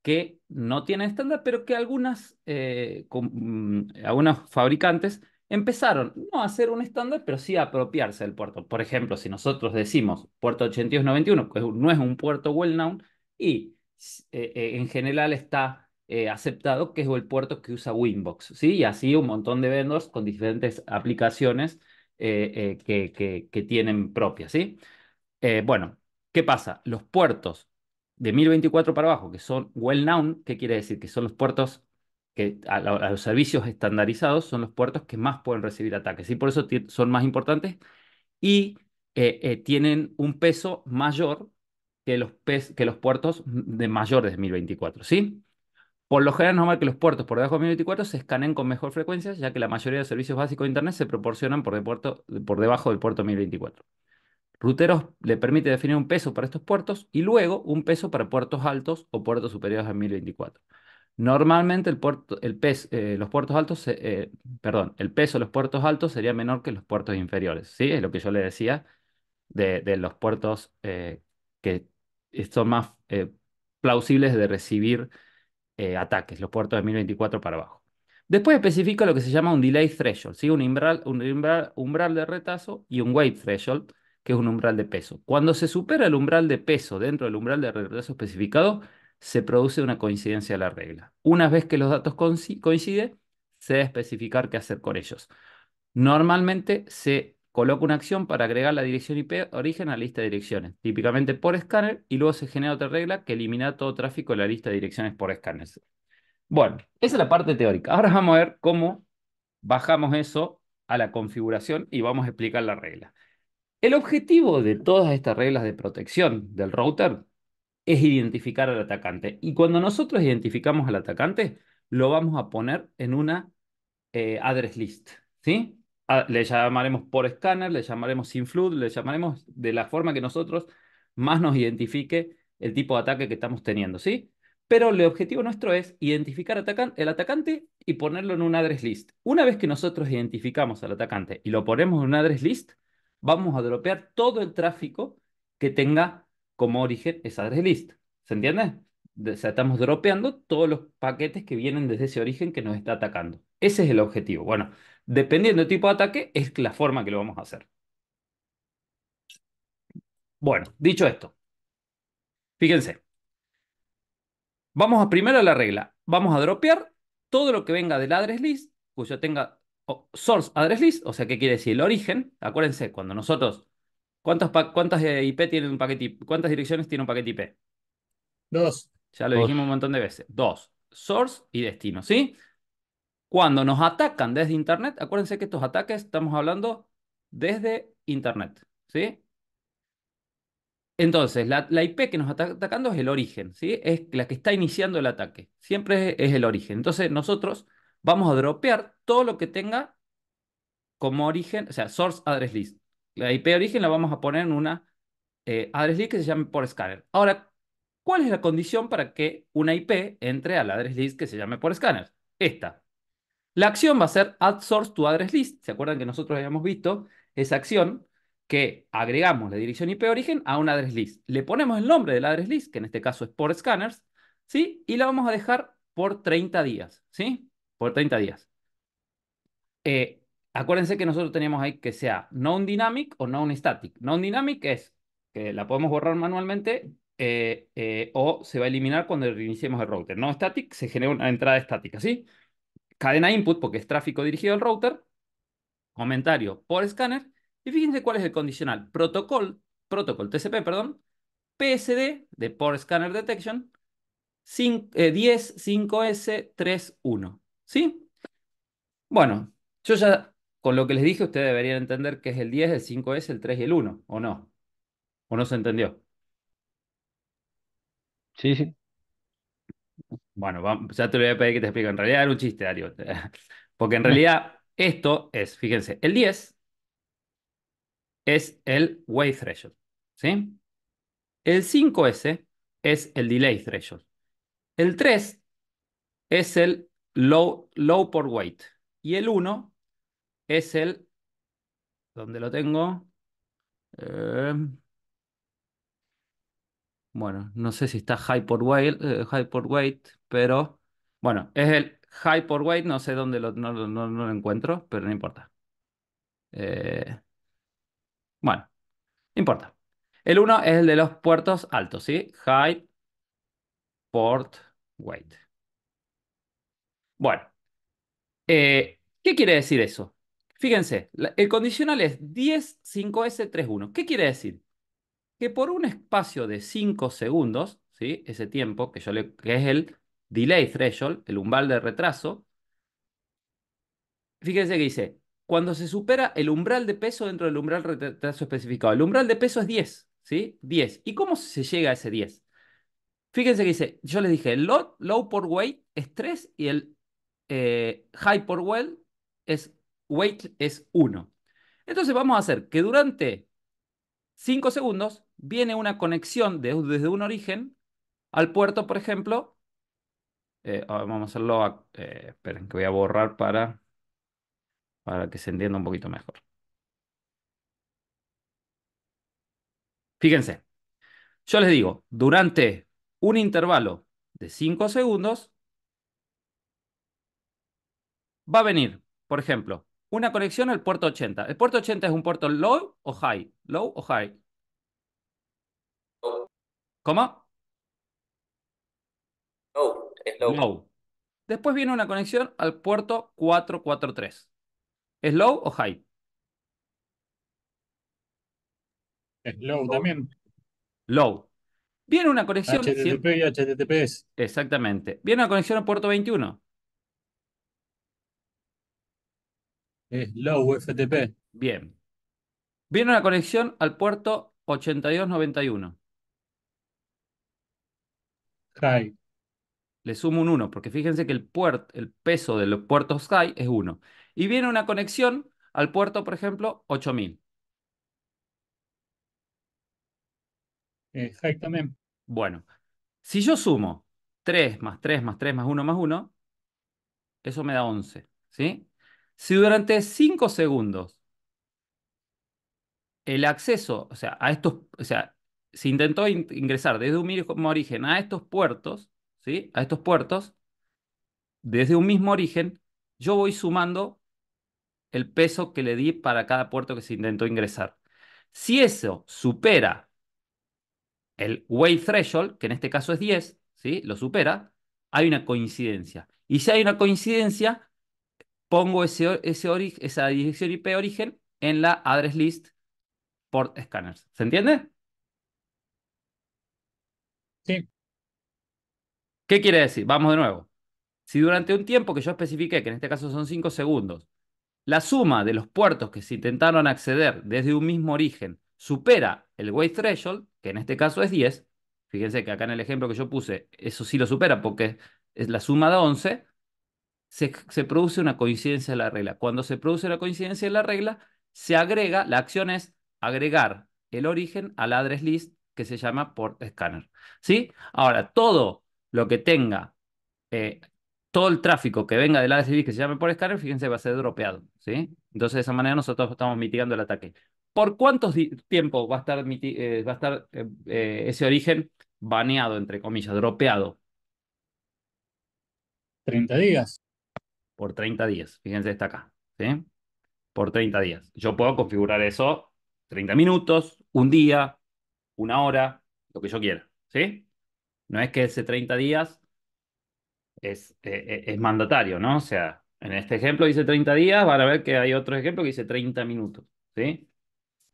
que no tienen estándar, pero que algunas, mm, algunos fabricantes empezaron no a hacer un estándar, pero sí a apropiarse del puerto. Por ejemplo, si nosotros decimos puerto 8291, pues no es un puerto well known y eh, eh, en general está eh, aceptado que es el puerto que usa Winbox, ¿sí? Y así un montón de vendors con diferentes aplicaciones que, que, tienen propias, ¿sí? bueno, ¿qué pasa? Los puertos de 1024 para abajo, que son well known, ¿qué quiere decir? Que son los puertos que a, los servicios estandarizados son los puertos que más pueden recibir ataques y por eso son más importantes y eh, eh, tienen un peso mayor que los, que los puertos de mayor de 1024 ¿sí? Por lo general es normal que los puertos por debajo de 1024 se escaneen con mejor frecuencia, ya que la mayoría de servicios básicos de Internet se proporcionan por, de puerto, por debajo del puerto 1024 Routeros le permite definir un peso para estos puertos y luego un peso para puertos altos o puertos superiores a 1024. Normalmente el eh, los puertos altos, eh, perdón, el peso de los puertos altos sería menor que los puertos inferiores, ¿sí? Es lo que yo le decía de, los puertos eh, que son más plausibles de recibir ataques, los puertos de 1024 para abajo. Después especifica lo que se llama un delay threshold, ¿sí? un, umbral, umbral de retazo y un weight threshold, que es un umbral de peso. Cuando se supera el umbral de peso dentro del umbral de retazo especificado, se produce una coincidencia de la regla. Una vez que los datos coinciden, se debe especificar qué hacer con ellos. Normalmente se coloca una acción para agregar la dirección IP origen a la lista de direcciones, típicamente por escáner, y luego se genera otra regla que elimina todo tráfico de la lista de direcciones por escáner. Bueno, esa es la parte teórica. Ahora vamos a ver cómo bajamos eso a la configuración y vamos a explicar la regla. El objetivo de todas estas reglas de protección del router es identificar al atacante. Y cuando nosotros identificamos al atacante, lo vamos a poner en una eh, address list, ¿sí? Ah, le llamaremos por escáner, le llamaremos sin flood, le llamaremos de la forma que nosotros más nos identifique el tipo de ataque que estamos teniendo, ¿sí? Pero el objetivo nuestro es identificar al el atacante y ponerlo en una address list. Una vez que nosotros identificamos al atacante y lo ponemos en una address list, vamos a dropear todo el tráfico que tenga como origen es address list. ¿Se entiende? O estamos dropeando todos los paquetes que vienen desde ese origen que nos está atacando. Ese es el objetivo. Bueno, dependiendo del tipo de ataque, es la forma que lo vamos a hacer. Bueno, dicho esto, fíjense. Vamos a primero a la regla. Vamos a dropear todo lo que venga del address list, cuyo pues tenga source address list, o sea, ¿qué quiere decir? El origen. Acuérdense, cuando nosotros ¿Cuántas, cuántas IP tiene un paquete ¿Cuántas direcciones tiene un paquete IP? Dos. Ya lo dijimos un montón de veces. Dos. Source y destino, ¿sí? Cuando nos atacan desde Internet, acuérdense que estos ataques estamos hablando desde Internet, ¿sí? Entonces, la, IP que nos está atacando es el origen, ¿sí? Es la que está iniciando el ataque. Siempre es el origen. Entonces, nosotros vamos a dropear todo lo que tenga como origen, o sea, source address list. La IP de origen la vamos a poner en una eh, address list que se llame por scanner. Ahora, ¿cuál es la condición para que una IP entre a la address list que se llame por scanner? Esta. La acción va a ser add source to address list. ¿Se acuerdan que nosotros habíamos visto esa acción que agregamos la dirección IP origen a una address list? Le ponemos el nombre de la address list, que en este caso es por scanners, ¿sí? Y la vamos a dejar por 30 días, ¿sí? Por 30 días. Eh, acuérdense que nosotros teníamos ahí que sea non dynamic o non static. non dynamic es que la podemos borrar manualmente eh, eh, o se va a eliminar cuando reiniciemos el router. No static, se genera una entrada estática, ¿sí? Cadena input, porque es tráfico dirigido al router. Comentario por escáner. Y fíjense cuál es el condicional. Protocol, protocol TCP, perdón. PSD, de Port Scanner Detection, 105 eh, s ¿Sí? Bueno, yo ya con lo que les dije, ustedes deberían entender que es el 10, el 5S, el 3 y el 1, ¿o no? ¿O no se entendió? Sí, sí. Bueno, ya te lo voy a pedir que te explique. En realidad era un chiste, Dario. Porque en realidad esto es, fíjense, el 10 es el weight threshold, ¿sí? El 5S es el delay threshold. El 3 es el low, low por weight. Y el 1 es el, donde lo tengo? Eh, bueno, no sé si está high port weight, pero bueno, es el high port weight, no sé dónde lo, no, lo encuentro, pero no importa. Eh, bueno, importa. El 1 es el de los puertos altos, ¿sí? High port weight. Bueno, eh, ¿qué quiere decir eso? Fíjense, el condicional es 10, 5S, 3, 1. ¿Qué quiere decir? Que por un espacio de 5 segundos, ese tiempo que, yo le, es el delay threshold, el umbral de retraso, fíjense que dice, cuando se supera el umbral de peso dentro del umbral de retraso especificado, el umbral de peso es 10, ¿sí? 10. ¿Y cómo se llega a ese 10? Fíjense que dice, yo les dije, el low, low por weight es 3 y el eh, high por weight es Wait es 1. Entonces vamos a hacer que durante 5 segundos viene una conexión desde un origen al puerto, por ejemplo. Eh, vamos a hacerlo, eh, esperen que voy a borrar para, para que se entienda un poquito mejor. Fíjense, yo les digo, durante un intervalo de 5 segundos, va a venir, por ejemplo, una conexión al puerto 80. ¿El puerto 80 es un puerto low o high? ¿Low o high? ¿Cómo? Low, Después viene una conexión al puerto 443. ¿Es low o high? Es low también. Low. Viene una conexión. HTTP y HTTPS. Exactamente. Viene una conexión al puerto 21. Es Low FTP. Bien. Viene una conexión al puerto 8291. High. Le sumo un 1, porque fíjense que el, puerto, el peso de los puertos high es 1. Y viene una conexión al puerto, por ejemplo, 8000. Exactamente. Bueno, si yo sumo 3 más 3 más 3 más 1 más 1, eso me da 11, ¿sí? Si durante 5 segundos el acceso, o sea, a estos, o sea, se intentó ingresar desde un mismo origen a estos puertos, ¿sí? A estos puertos, desde un mismo origen, yo voy sumando el peso que le di para cada puerto que se intentó ingresar. Si eso supera el weight threshold, que en este caso es 10, ¿sí? Lo supera, hay una coincidencia. Y si hay una coincidencia, pongo ese, ese esa dirección IP origen en la address list port scanners. ¿Se entiende? Sí. ¿Qué quiere decir? Vamos de nuevo. Si durante un tiempo que yo especifiqué, que en este caso son 5 segundos, la suma de los puertos que se intentaron acceder desde un mismo origen supera el weight threshold, que en este caso es 10, fíjense que acá en el ejemplo que yo puse, eso sí lo supera porque es la suma de 11, se, produce una coincidencia de la regla. Cuando se produce la coincidencia de la regla, se agrega, la acción es agregar el origen al address list que se llama por scanner. ¿Sí? Ahora, todo lo que tenga, eh, todo el tráfico que venga del address list que se llame por scanner, fíjense, va a ser dropeado. ¿sí? Entonces, de esa manera nosotros estamos mitigando el ataque. ¿Por cuánto tiempo va a estar, eh, eh, ese origen baneado, entre comillas, dropeado? 30 días por 30 días. Fíjense, está acá. ¿sí? Por 30 días. Yo puedo configurar eso 30 minutos, un día, una hora, lo que yo quiera. ¿sí? No es que ese 30 días eh, eh, es, mandatario, ¿no? O sea, en este ejemplo dice 30 días, van a ver que hay otro ejemplo que dice 30 minutos, ¿sí?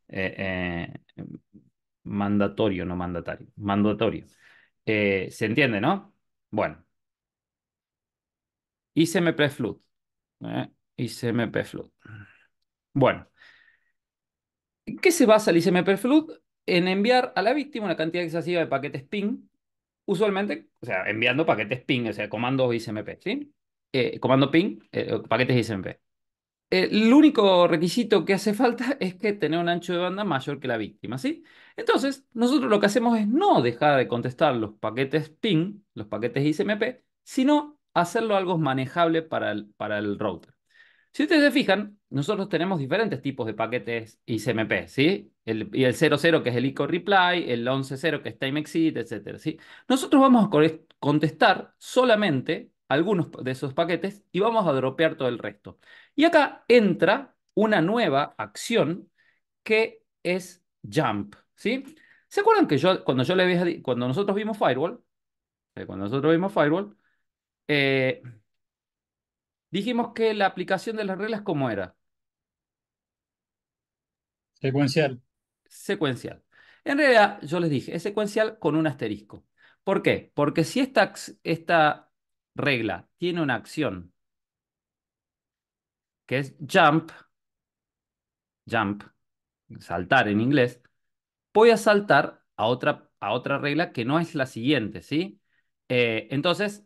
Eh, mandatorio, no mandatario, mandatorio. ¿Se entiende, no? Bueno, ICMP Flood. ICMP ¿eh? Flood. Bueno. qué se basa el ICMP Flood? En enviar a la víctima una cantidad excesiva de paquetes ping? usualmente, o sea, enviando paquetes ping, o sea, comandos ICMP, ¿sí? Eh, comando PIN, eh, paquetes ICMP. El único requisito que hace falta es que tener un ancho de banda mayor que la víctima, ¿sí? Entonces, nosotros lo que hacemos es no dejar de contestar los paquetes PIN, los paquetes ICMP, sino hacerlo algo manejable para el, para el router. Si ustedes se fijan, nosotros tenemos diferentes tipos de paquetes ICMP, ¿sí? y el 00 que es el ICO Reply, el 110 que es Time Exit, etc. ¿sí? Nosotros vamos a contestar solamente algunos de esos paquetes y vamos a dropear todo el resto. Y acá entra una nueva acción que es Jump, ¿sí? ¿Se acuerdan que yo, cuando, yo le había, cuando nosotros vimos Firewall, eh, cuando nosotros vimos Firewall, eh, dijimos que la aplicación de las reglas, ¿cómo era? Secuencial. Secuencial. En realidad, yo les dije, es secuencial con un asterisco. ¿Por qué? Porque si esta, esta regla tiene una acción que es jump, jump, saltar en inglés, voy a saltar a otra, a otra regla que no es la siguiente, ¿sí? Eh, entonces,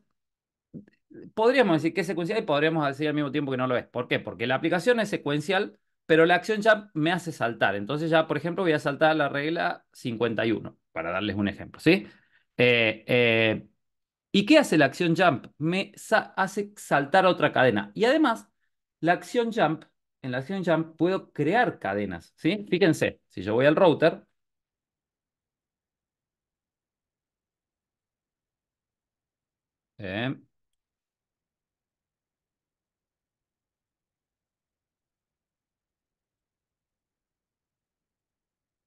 podríamos decir que es secuencial y podríamos decir al mismo tiempo que no lo es. ¿Por qué? Porque la aplicación es secuencial, pero la acción jump me hace saltar. Entonces ya, por ejemplo, voy a saltar a la regla 51, para darles un ejemplo, ¿sí? Eh, eh, ¿Y qué hace la acción jump? Me hace saltar otra cadena. Y además, la acción jump, en la acción jump puedo crear cadenas, ¿sí? Fíjense, si yo voy al router, eh,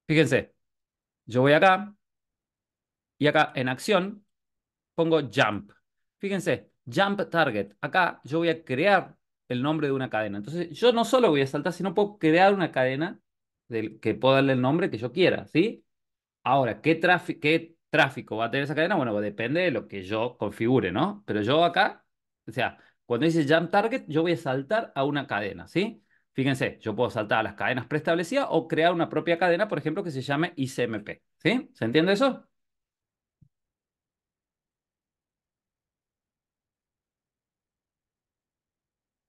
Fíjense, yo voy acá y acá en acción pongo jump. Fíjense, jump target. Acá yo voy a crear el nombre de una cadena. Entonces yo no solo voy a saltar, sino puedo crear una cadena del que puedo darle el nombre que yo quiera, ¿sí? Ahora, ¿qué, ¿qué tráfico va a tener esa cadena? Bueno, pues depende de lo que yo configure, ¿no? Pero yo acá, o sea, cuando dice jump target, yo voy a saltar a una cadena, ¿sí? Fíjense, yo puedo saltar a las cadenas preestablecidas o crear una propia cadena, por ejemplo, que se llame ICMP. ¿Sí? ¿Se entiende eso?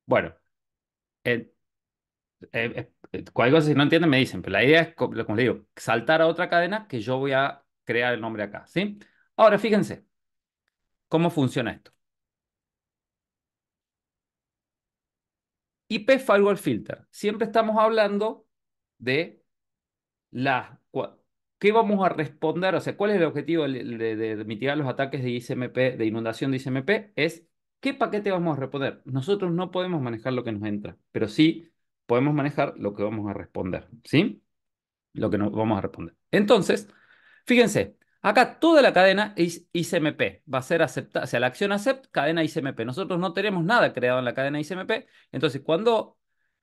Bueno, eh, eh, eh, cualquier cosa, si no entienden, me dicen, pero la idea es, como les digo, saltar a otra cadena que yo voy a crear el nombre acá. ¿Sí? Ahora, fíjense, ¿cómo funciona esto? IP Firewall Filter. Siempre estamos hablando de qué vamos a responder, o sea, cuál es el objetivo de, mitigar los ataques de ICMP, de inundación de ICMP, es qué paquete vamos a responder. Nosotros no podemos manejar lo que nos entra, pero sí podemos manejar lo que vamos a responder, ¿sí? Lo que nos vamos a responder. Entonces, fíjense, Acá toda la cadena es ICMP, va a ser aceptada, o sea, la acción accept, cadena ICMP. Nosotros no tenemos nada creado en la cadena ICMP, entonces cuando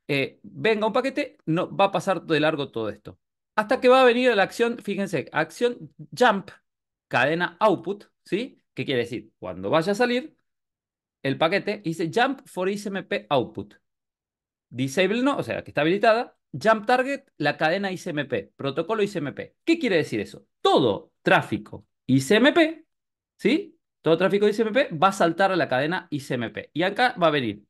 eh, venga un paquete, no, va a pasar de largo todo esto. Hasta que va a venir la acción, fíjense, acción jump, cadena output, ¿sí? ¿Qué quiere decir? Cuando vaya a salir el paquete, dice jump for ICMP output. Disable no, o sea, que está habilitada. Jump target, la cadena ICMP, protocolo ICMP. ¿Qué quiere decir eso? Todo tráfico ICMP, ¿sí? Todo tráfico ICMP va a saltar a la cadena ICMP. Y acá va a venir.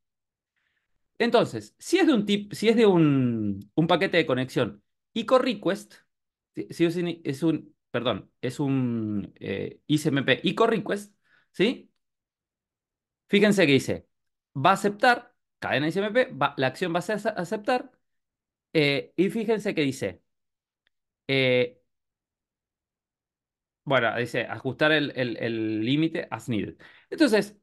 Entonces, si es de un, si es de un, paquete de conexión ICO request, si es un, perdón, es un eh, ICMP ICO request, ¿sí? Fíjense que dice, va a aceptar, cadena ICMP, la acción va a ser aceptar, eh, y fíjense que dice, eh, bueno, dice ajustar el límite el, as needed. Entonces,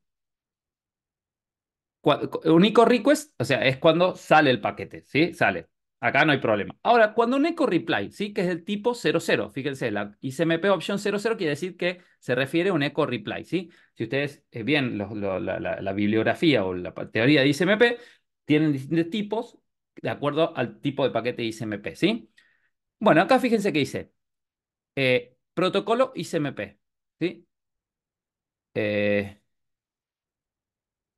un eco request, o sea, es cuando sale el paquete, ¿sí? Sale. Acá no hay problema. Ahora, cuando un echo reply, ¿sí? Que es del tipo 00, fíjense, la ICMP opción 00 quiere decir que se refiere a un eco reply, ¿sí? Si ustedes ven eh, bien la, bibliografía o la teoría de ICMP, tienen distintos tipos de acuerdo al tipo de paquete de ICMP, ¿sí? Bueno, acá fíjense que dice, eh, Protocolo ICMP. ¿sí? Eh,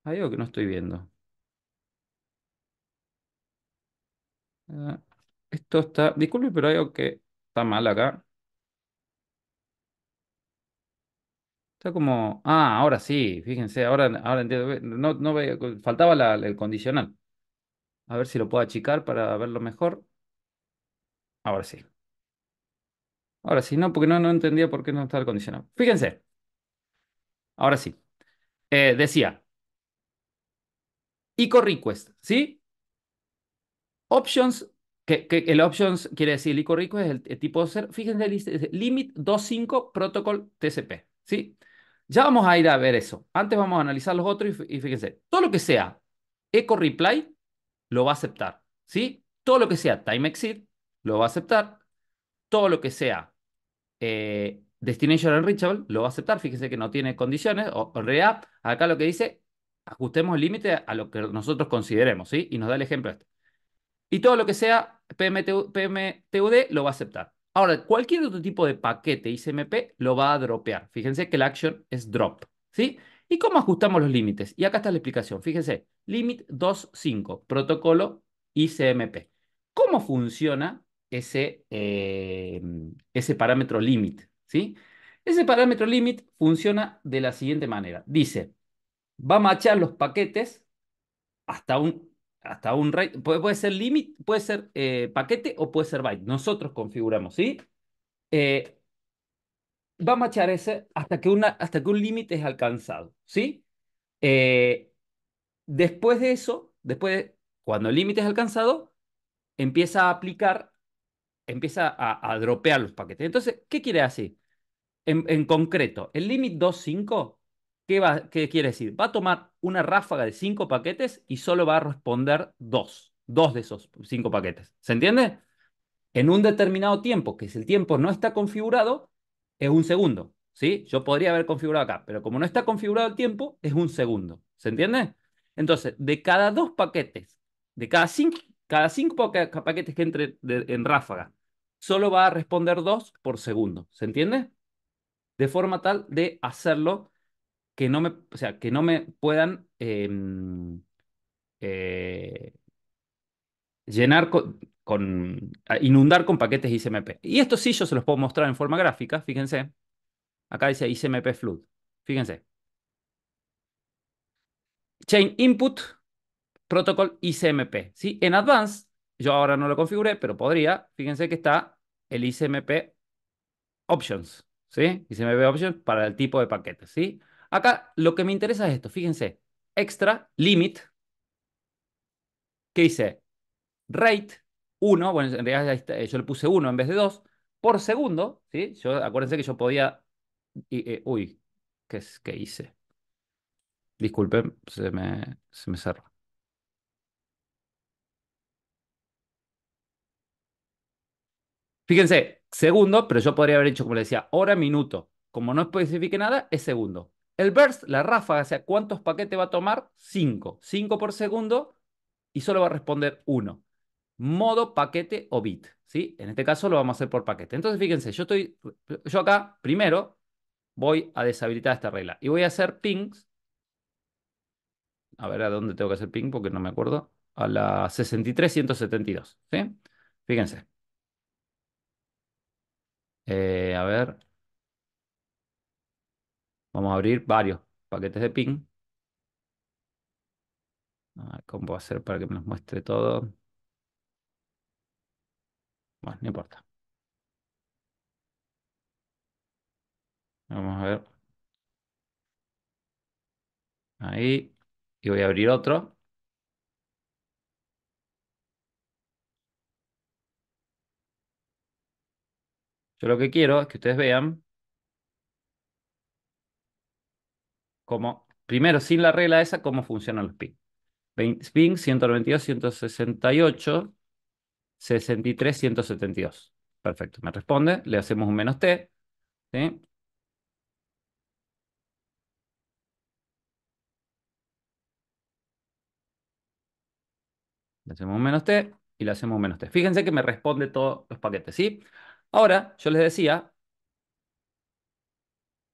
hay algo que no estoy viendo. Ah, esto está. Disculpe, pero hay algo que está mal acá. Está como. Ah, ahora sí, fíjense, ahora, ahora entiendo. No, faltaba el condicional. A ver si lo puedo achicar para verlo mejor. Ahora sí. Ahora sí, no, porque no, no entendía por qué no estaba acondicionado. Fíjense. Ahora sí. Eh, decía. eco request, ¿sí? Options, que, el options quiere decir el ICO request, es el, tipo de ser. Fíjense, limit 25 protocol TCP, ¿sí? Ya vamos a ir a ver eso. Antes vamos a analizar los otros y, fíjense, todo lo que sea eco reply lo va a aceptar, ¿sí? Todo lo que sea time exit lo va a aceptar. Todo lo que sea eh, Destination Enrichable lo va a aceptar, fíjense que no tiene condiciones, o, REAP, acá lo que dice, ajustemos el límite a lo que nosotros consideremos, ¿sí? Y nos da el ejemplo este. Y todo lo que sea PMTUD lo va a aceptar. Ahora, cualquier otro tipo de paquete ICMP lo va a dropear. Fíjense que la action es drop, ¿sí? ¿Y cómo ajustamos los límites? Y acá está la explicación. Fíjense, limit 2.5, protocolo ICMP. ¿Cómo funciona ese, eh, ese parámetro limit, ¿sí? Ese parámetro limit funciona de la siguiente manera. Dice, va a machar los paquetes hasta un, hasta un rate. Puede, ser limit, puede ser eh, paquete o puede ser byte. Nosotros configuramos, ¿sí? Eh, va a machar ese hasta que, una, hasta que un límite es alcanzado, ¿sí? después de eso, después cuando el límite es alcanzado, empieza a aplicar empieza a, dropear los paquetes. Entonces, ¿qué quiere decir? En, concreto, el limit 2.5, ¿qué, va, ¿qué quiere decir? Va a tomar una ráfaga de 5 paquetes y solo va a responder 2, 2 de esos 5 paquetes. ¿Se entiende? En un determinado tiempo, que si el tiempo no está configurado, es un segundo. ¿sí? Yo podría haber configurado acá, pero como no está configurado el tiempo, es un segundo. ¿Se entiende? Entonces, de cada dos paquetes, de cada cinco cada cinco paquetes que entre en ráfaga, solo va a responder dos por segundo. ¿Se entiende? De forma tal de hacerlo que no me, o sea, que no me puedan em, eh, llenar con, inundar con paquetes ICMP. Y esto sí yo se los puedo mostrar en forma gráfica, fíjense. Acá dice ICMP flood. Fíjense. Chain input Protocol ICMP. ¿sí? En Advance yo ahora no lo configuré, pero podría. Fíjense que está el ICMP Options. ¿sí? ICMP Options para el tipo de paquete. ¿sí? Acá lo que me interesa es esto. Fíjense, extra limit, ¿qué dice rate 1, bueno, en realidad eh, yo le puse 1 en vez de 2, por segundo, ¿sí? Yo, acuérdense que yo podía... Y, eh, uy, ¿qué, ¿qué hice? Disculpen, se me cerró. Fíjense, segundo, pero yo podría haber hecho, como le decía, hora, minuto. Como no especifique nada, es segundo. El burst, la ráfaga, o sea, ¿cuántos paquetes va a tomar? 5. 5 por segundo y solo va a responder uno. Modo paquete o bit, ¿sí? En este caso lo vamos a hacer por paquete. Entonces, fíjense, yo estoy yo acá primero voy a deshabilitar esta regla y voy a hacer pings a ver a dónde tengo que hacer ping porque no me acuerdo, a la 63172, ¿sí? Fíjense. Eh, a ver, vamos a abrir varios paquetes de ping. A ver cómo va a ser para que me los muestre todo. Bueno, no importa. Vamos a ver. Ahí. Y voy a abrir otro. lo que quiero es que ustedes vean cómo, primero sin la regla esa, cómo funcionan los ping. Ping 192, 168, 63, 172. Perfecto, me responde, le hacemos un menos T. Le hacemos un menos T y le hacemos un menos T. Fíjense que me responde todos los paquetes, ¿sí? Ahora, yo les decía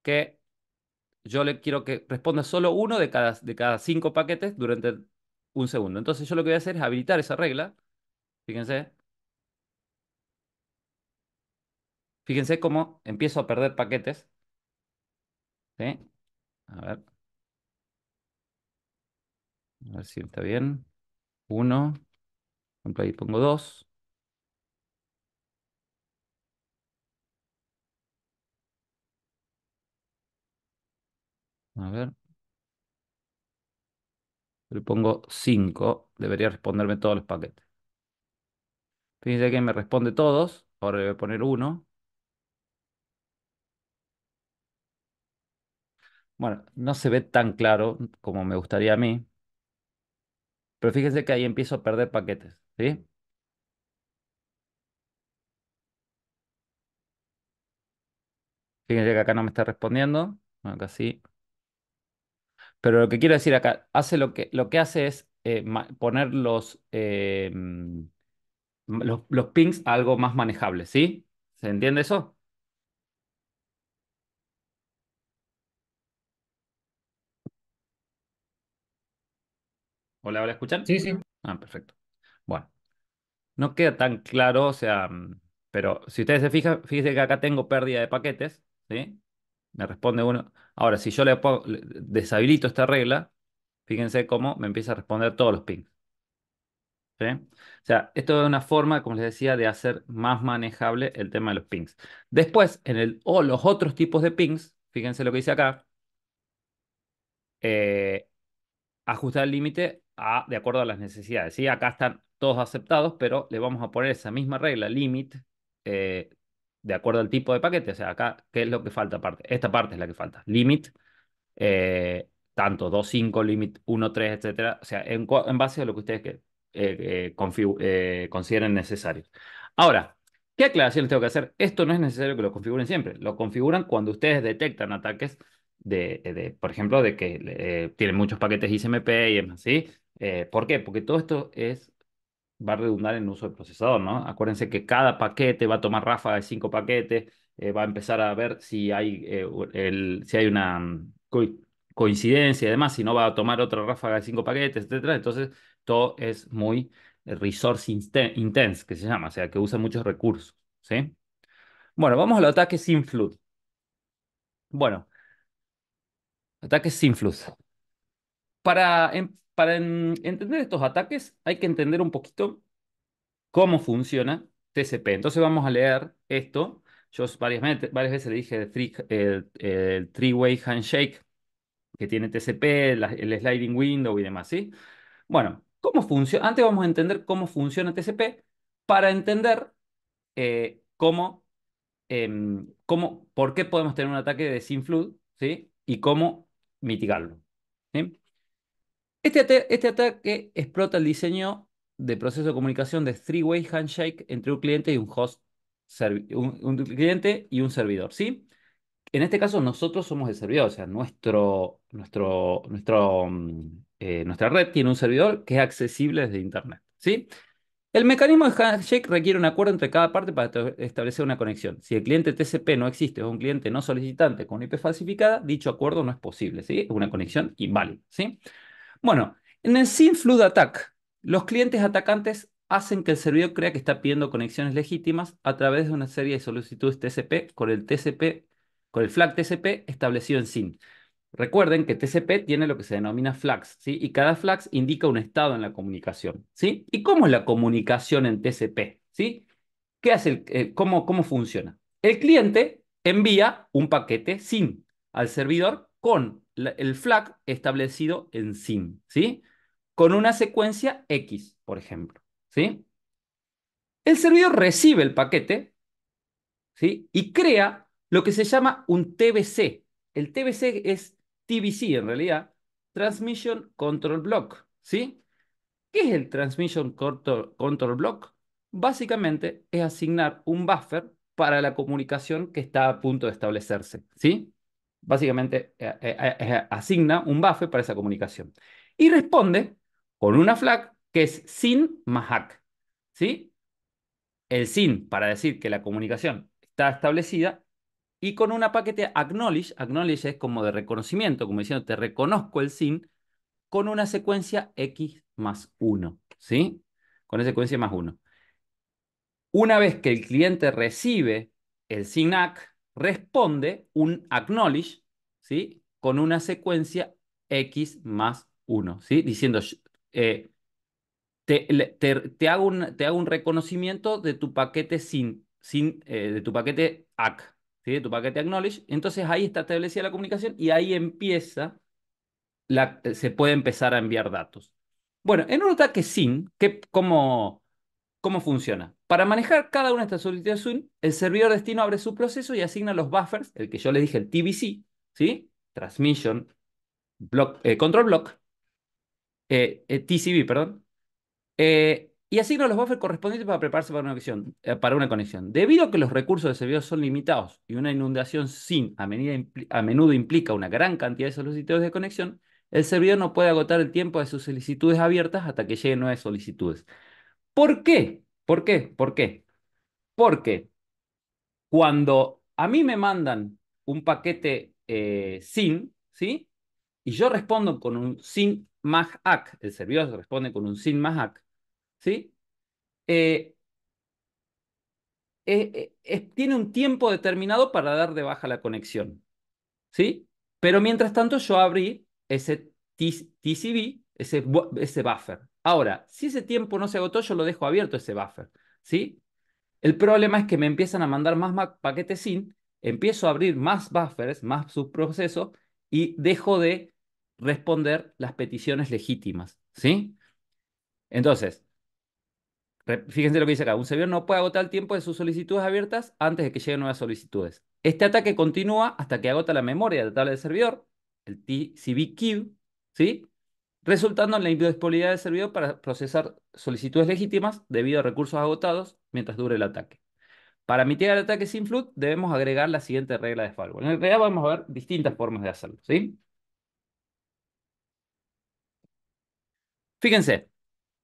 que yo le quiero que responda solo uno de cada, de cada cinco paquetes durante un segundo. Entonces yo lo que voy a hacer es habilitar esa regla. Fíjense. Fíjense cómo empiezo a perder paquetes. A ver. A ver si está bien. Uno. Por ejemplo, ahí pongo dos. A ver. Le pongo 5. Debería responderme todos los paquetes. Fíjense que me responde todos. Ahora le voy a poner 1. Bueno, no se ve tan claro como me gustaría a mí. Pero fíjense que ahí empiezo a perder paquetes. ¿Sí? Fíjense que acá no me está respondiendo. Acá sí. Pero lo que quiero decir acá, hace lo que, lo que hace es eh, poner los, eh, mm, los, los pings a algo más manejable, ¿sí? ¿Se entiende eso? Hola, hola, ¿escuchan? Sí, sí. Ah, perfecto. Bueno, no queda tan claro, o sea, mm, pero si ustedes se fijan, fíjense que acá tengo pérdida de paquetes, ¿sí? Me responde uno. Ahora, si yo le, deshabilito esta regla, fíjense cómo me empieza a responder todos los pings. O sea, esto es una forma, como les decía, de hacer más manejable el tema de los pings. Después, en el o los otros tipos de pings, fíjense lo que dice acá, eh, ajustar el límite de acuerdo a las necesidades. ¿sí? Acá están todos aceptados, pero le vamos a poner esa misma regla, límite, eh, de acuerdo al tipo de paquete. O sea, acá, ¿qué es lo que falta? Esta parte es la que falta. Limit, eh, tanto tanto 2.5, limit 1.3, etcétera. O sea, en, base a lo que ustedes eh, eh, consideren necesario. Ahora, ¿qué aclaraciones tengo que hacer? Esto no es necesario que lo configuren siempre. Lo configuran cuando ustedes detectan ataques de, por ejemplo, de que tienen muchos paquetes ICMP y así. ¿Por qué? Porque todo esto es va a redundar en el uso del procesador, ¿no? Acuérdense que cada paquete va a tomar ráfaga de cinco paquetes, eh, va a empezar a ver si hay, eh, si hay una mm, coincidencia y demás, si no va a tomar otra ráfaga de cinco paquetes, etc. Entonces, todo es muy resource intense, que se llama, o sea, que usa muchos recursos, ¿sí? Bueno, vamos al ataque sin flood. Bueno, ataque sin flux para, entender estos ataques hay que entender un poquito cómo funciona TCP. Entonces vamos a leer esto. Yo varias, veces le dije el, three-way handshake que tiene TCP, el sliding window y demás, ¿sí? Bueno, ¿cómo funciona? Antes vamos a entender cómo funciona TCP para entender eh, cómo, em, cómo, por qué podemos tener un ataque de sin ¿sí? Y cómo mitigarlo, este, este, ataque explota el diseño de proceso de comunicación de three-way handshake entre un cliente y un host, un, cliente y un servidor, ¿sí? En este caso nosotros somos el servidor, o sea, nuestro, nuestro, mm, eh, nuestra red tiene un servidor que es accesible desde Internet, ¿sí? El mecanismo de handshake requiere un acuerdo entre cada parte para establecer una conexión. Si el cliente TCP no existe o un cliente no solicitante con IP falsificada, dicho acuerdo no es posible, ¿sí? Es una conexión inválida, ¿sí? Bueno, en el sin Flood Attack, los clientes atacantes hacen que el servidor crea que está pidiendo conexiones legítimas a través de una serie de solicitudes TCP con el TCP, con el flag TCP establecido en SIN. Recuerden que TCP tiene lo que se denomina flags, ¿sí? Y cada flags indica un estado en la comunicación, ¿sí? ¿Y cómo es la comunicación en TCP, ¿sí? ¿Qué hace el, eh, cómo, cómo funciona? El cliente envía un paquete SIN al servidor con el flag establecido en sim, ¿sí? Con una secuencia X, por ejemplo, ¿sí? El servidor recibe el paquete, ¿sí? Y crea lo que se llama un TBC. El TBC es TBC en realidad, Transmission Control Block, ¿sí? ¿Qué es el Transmission Control, Control Block? Básicamente es asignar un buffer para la comunicación que está a punto de establecerse, ¿sí? básicamente eh, eh, eh, asigna un buffer para esa comunicación. Y responde con una flag que es sin más hack. ¿sí? El sin para decir que la comunicación está establecida y con una paquete acknowledge, acknowledge es como de reconocimiento, como diciendo te reconozco el sin, con una secuencia x más 1, ¿sí? Con una secuencia más 1. Una vez que el cliente recibe el sin ACK, responde un acknowledge, ¿sí? Con una secuencia x más 1, ¿sí? Diciendo, eh, te, hago un, te hago un reconocimiento de tu paquete sin, sin eh, de tu paquete ACK, ¿sí? de tu paquete acknowledge. Entonces ahí está establecida la comunicación y ahí empieza, se puede empezar a enviar datos. Bueno, en un ataque sin, que cómo, ¿Cómo funciona? Para manejar cada una de estas solicitudes SWIN, el servidor destino abre su proceso y asigna los buffers, el que yo le dije, el TBC, ¿sí? Transmission, eh, Control Block, eh, eh, TCB, perdón, y asigna los buffers correspondientes para prepararse para una, conexión, Debido a que los recursos del servidor son limitados y una inundación SIN a, a menudo implica una gran cantidad de solicitudes de conexión, el servidor no puede agotar el tiempo de sus solicitudes abiertas hasta que lleguen nuevas solicitudes. ¿Por qué? ¿Por qué? ¿Por qué? Porque cuando a mí me mandan un paquete eh, SIN, ¿sí? Y yo respondo con un SIN más ACK, el servidor responde con un SIN más ACK, ¿sí? Eh, eh, tiene un tiempo determinado para dar de baja la conexión. ¿Sí? Pero mientras tanto yo abrí ese TCB, ese, ese buffer. Ahora, si ese tiempo no se agotó, yo lo dejo abierto ese buffer, ¿sí? El problema es que me empiezan a mandar más paquetes sin, empiezo a abrir más buffers, más subprocesos y dejo de responder las peticiones legítimas, ¿sí? Entonces, fíjense lo que dice acá, un servidor no puede agotar el tiempo de sus solicitudes abiertas antes de que lleguen nuevas solicitudes. Este ataque continúa hasta que agota la memoria de la tabla del servidor, el TCB ¿sí? resultando en la imposibilidad del servidor para procesar solicitudes legítimas debido a recursos agotados mientras dure el ataque. Para mitigar el ataque sin flood debemos agregar la siguiente regla de firewall. En realidad vamos a ver distintas formas de hacerlo, ¿sí? Fíjense,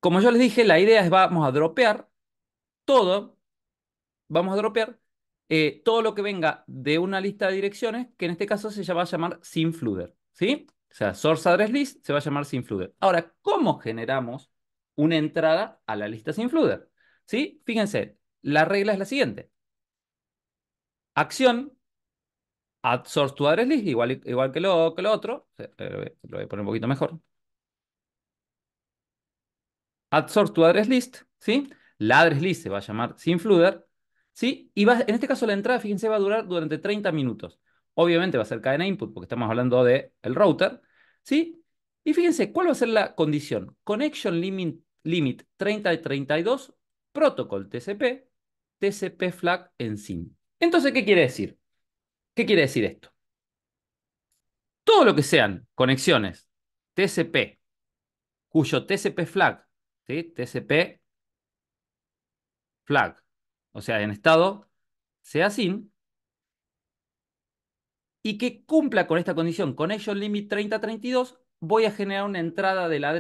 como yo les dije, la idea es vamos a dropear todo, vamos a dropear eh, todo lo que venga de una lista de direcciones que en este caso se va a llamar sin fluder, ¿sí? O sea, source address list se va a llamar sinfluder. Ahora, ¿cómo generamos una entrada a la lista sinfluder? ¿Sí? Fíjense, la regla es la siguiente. Acción, add source to address list, igual, que, lo, que lo otro. Eh, lo voy a poner un poquito mejor. Add source to address list, ¿sí? La address list se va a llamar sinfluder. ¿Sí? Y en este caso la entrada, fíjense, va a durar durante 30 minutos. Obviamente va a ser cadena input porque estamos hablando del el router. ¿sí? Y fíjense, ¿cuál va a ser la condición? Connection limit, limit 30 32, protocol TCP, TCP flag en SIM. Entonces, ¿qué quiere decir? ¿Qué quiere decir esto? Todo lo que sean conexiones TCP, cuyo TCP flag, TCP flag, o sea, en estado sea SIN, y que cumpla con esta condición Connection Limit 3032, voy a generar una entrada de la,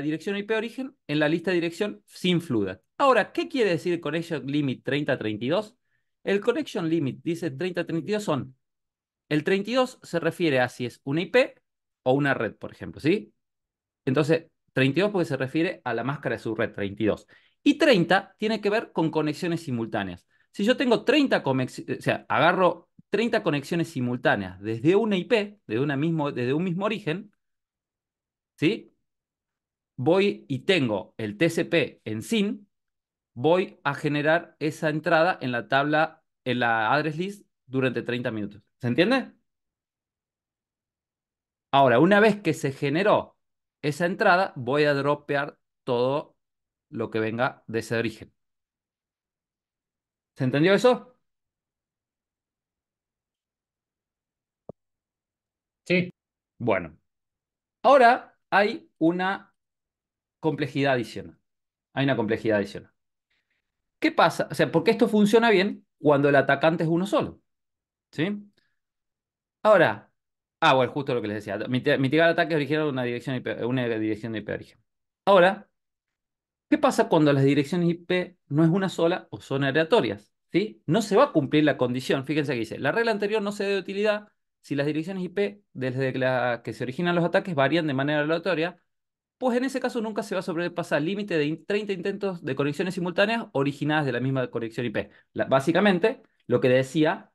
dirección IP origen en la lista de dirección sin fluda. Ahora, ¿qué quiere decir Connection Limit 3032? El Connection Limit, dice 3032, son... El 32 se refiere a si es una IP o una red, por ejemplo, ¿sí? Entonces, 32 porque se refiere a la máscara de su red, 32. Y 30 tiene que ver con conexiones simultáneas. Si yo tengo 30 conexiones, o sea, agarro 30 conexiones simultáneas desde una IP, desde, un mismo origen, ¿sí? Voy y tengo el TCP en SYN, voy a generar esa entrada en la tabla, en la address list durante 30 minutos. ¿Se entiende? Ahora, una vez que se generó esa entrada, voy a dropear todo lo que venga de ese origen. ¿Se entendió eso? Sí. Bueno, ahora hay una complejidad adicional. Hay una complejidad adicional. ¿Qué pasa? O sea, porque esto funciona bien cuando el atacante es uno solo. ¿Sí? Ahora, ah, bueno, justo lo que les decía. Mitigar ataques original una dirección una dirección de IP origen. Ahora, ¿qué pasa cuando las direcciones IP no es una sola o son aleatorias? ¿Sí? No se va a cumplir la condición. Fíjense que dice, la regla anterior no se de utilidad si las direcciones IP desde que se originan los ataques varían de manera aleatoria, pues en ese caso nunca se va a sobrepasar el límite de 30 intentos de conexiones simultáneas originadas de la misma conexión IP. básicamente, lo que decía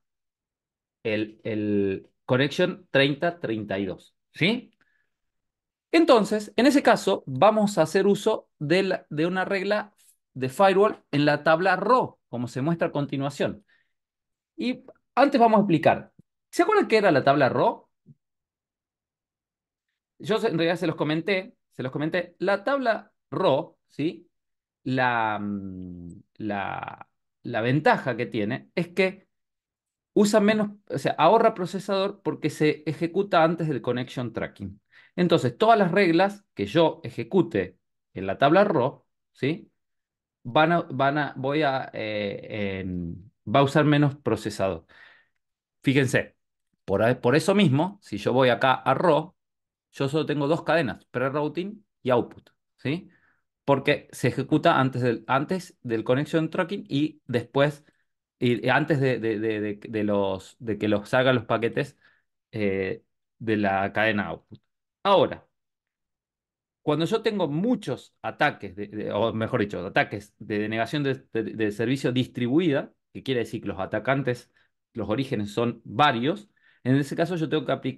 el, el connection 3032, ¿sí? Entonces, en ese caso, vamos a hacer uso de, de una regla de firewall en la tabla RAW, como se muestra a continuación. Y antes vamos a explicar ¿Se acuerdan qué era la tabla Raw? Yo en realidad se los comenté, se los comenté. La tabla Raw, ¿sí? Mm, la, la, ventaja que tiene es que usa menos, o sea, ahorra procesador porque se ejecuta antes del connection tracking. Entonces, todas las reglas que yo ejecute en la tabla RAW, ¿sí? Van van voy a, eh, va a usar menos procesador. Fíjense, por, eso mismo, si yo voy acá a raw, yo solo tengo dos cadenas, prerouting y output, ¿sí? Porque se ejecuta antes del, antes del connection tracking y después, y antes de, los, de que los salgan los paquetes eh, de la cadena output. Ahora, cuando yo tengo muchos ataques, de, o mejor dicho, ataques de denegación de servicio distribuida, que quiere decir que los atacantes, los orígenes son varios, en ese caso yo tengo que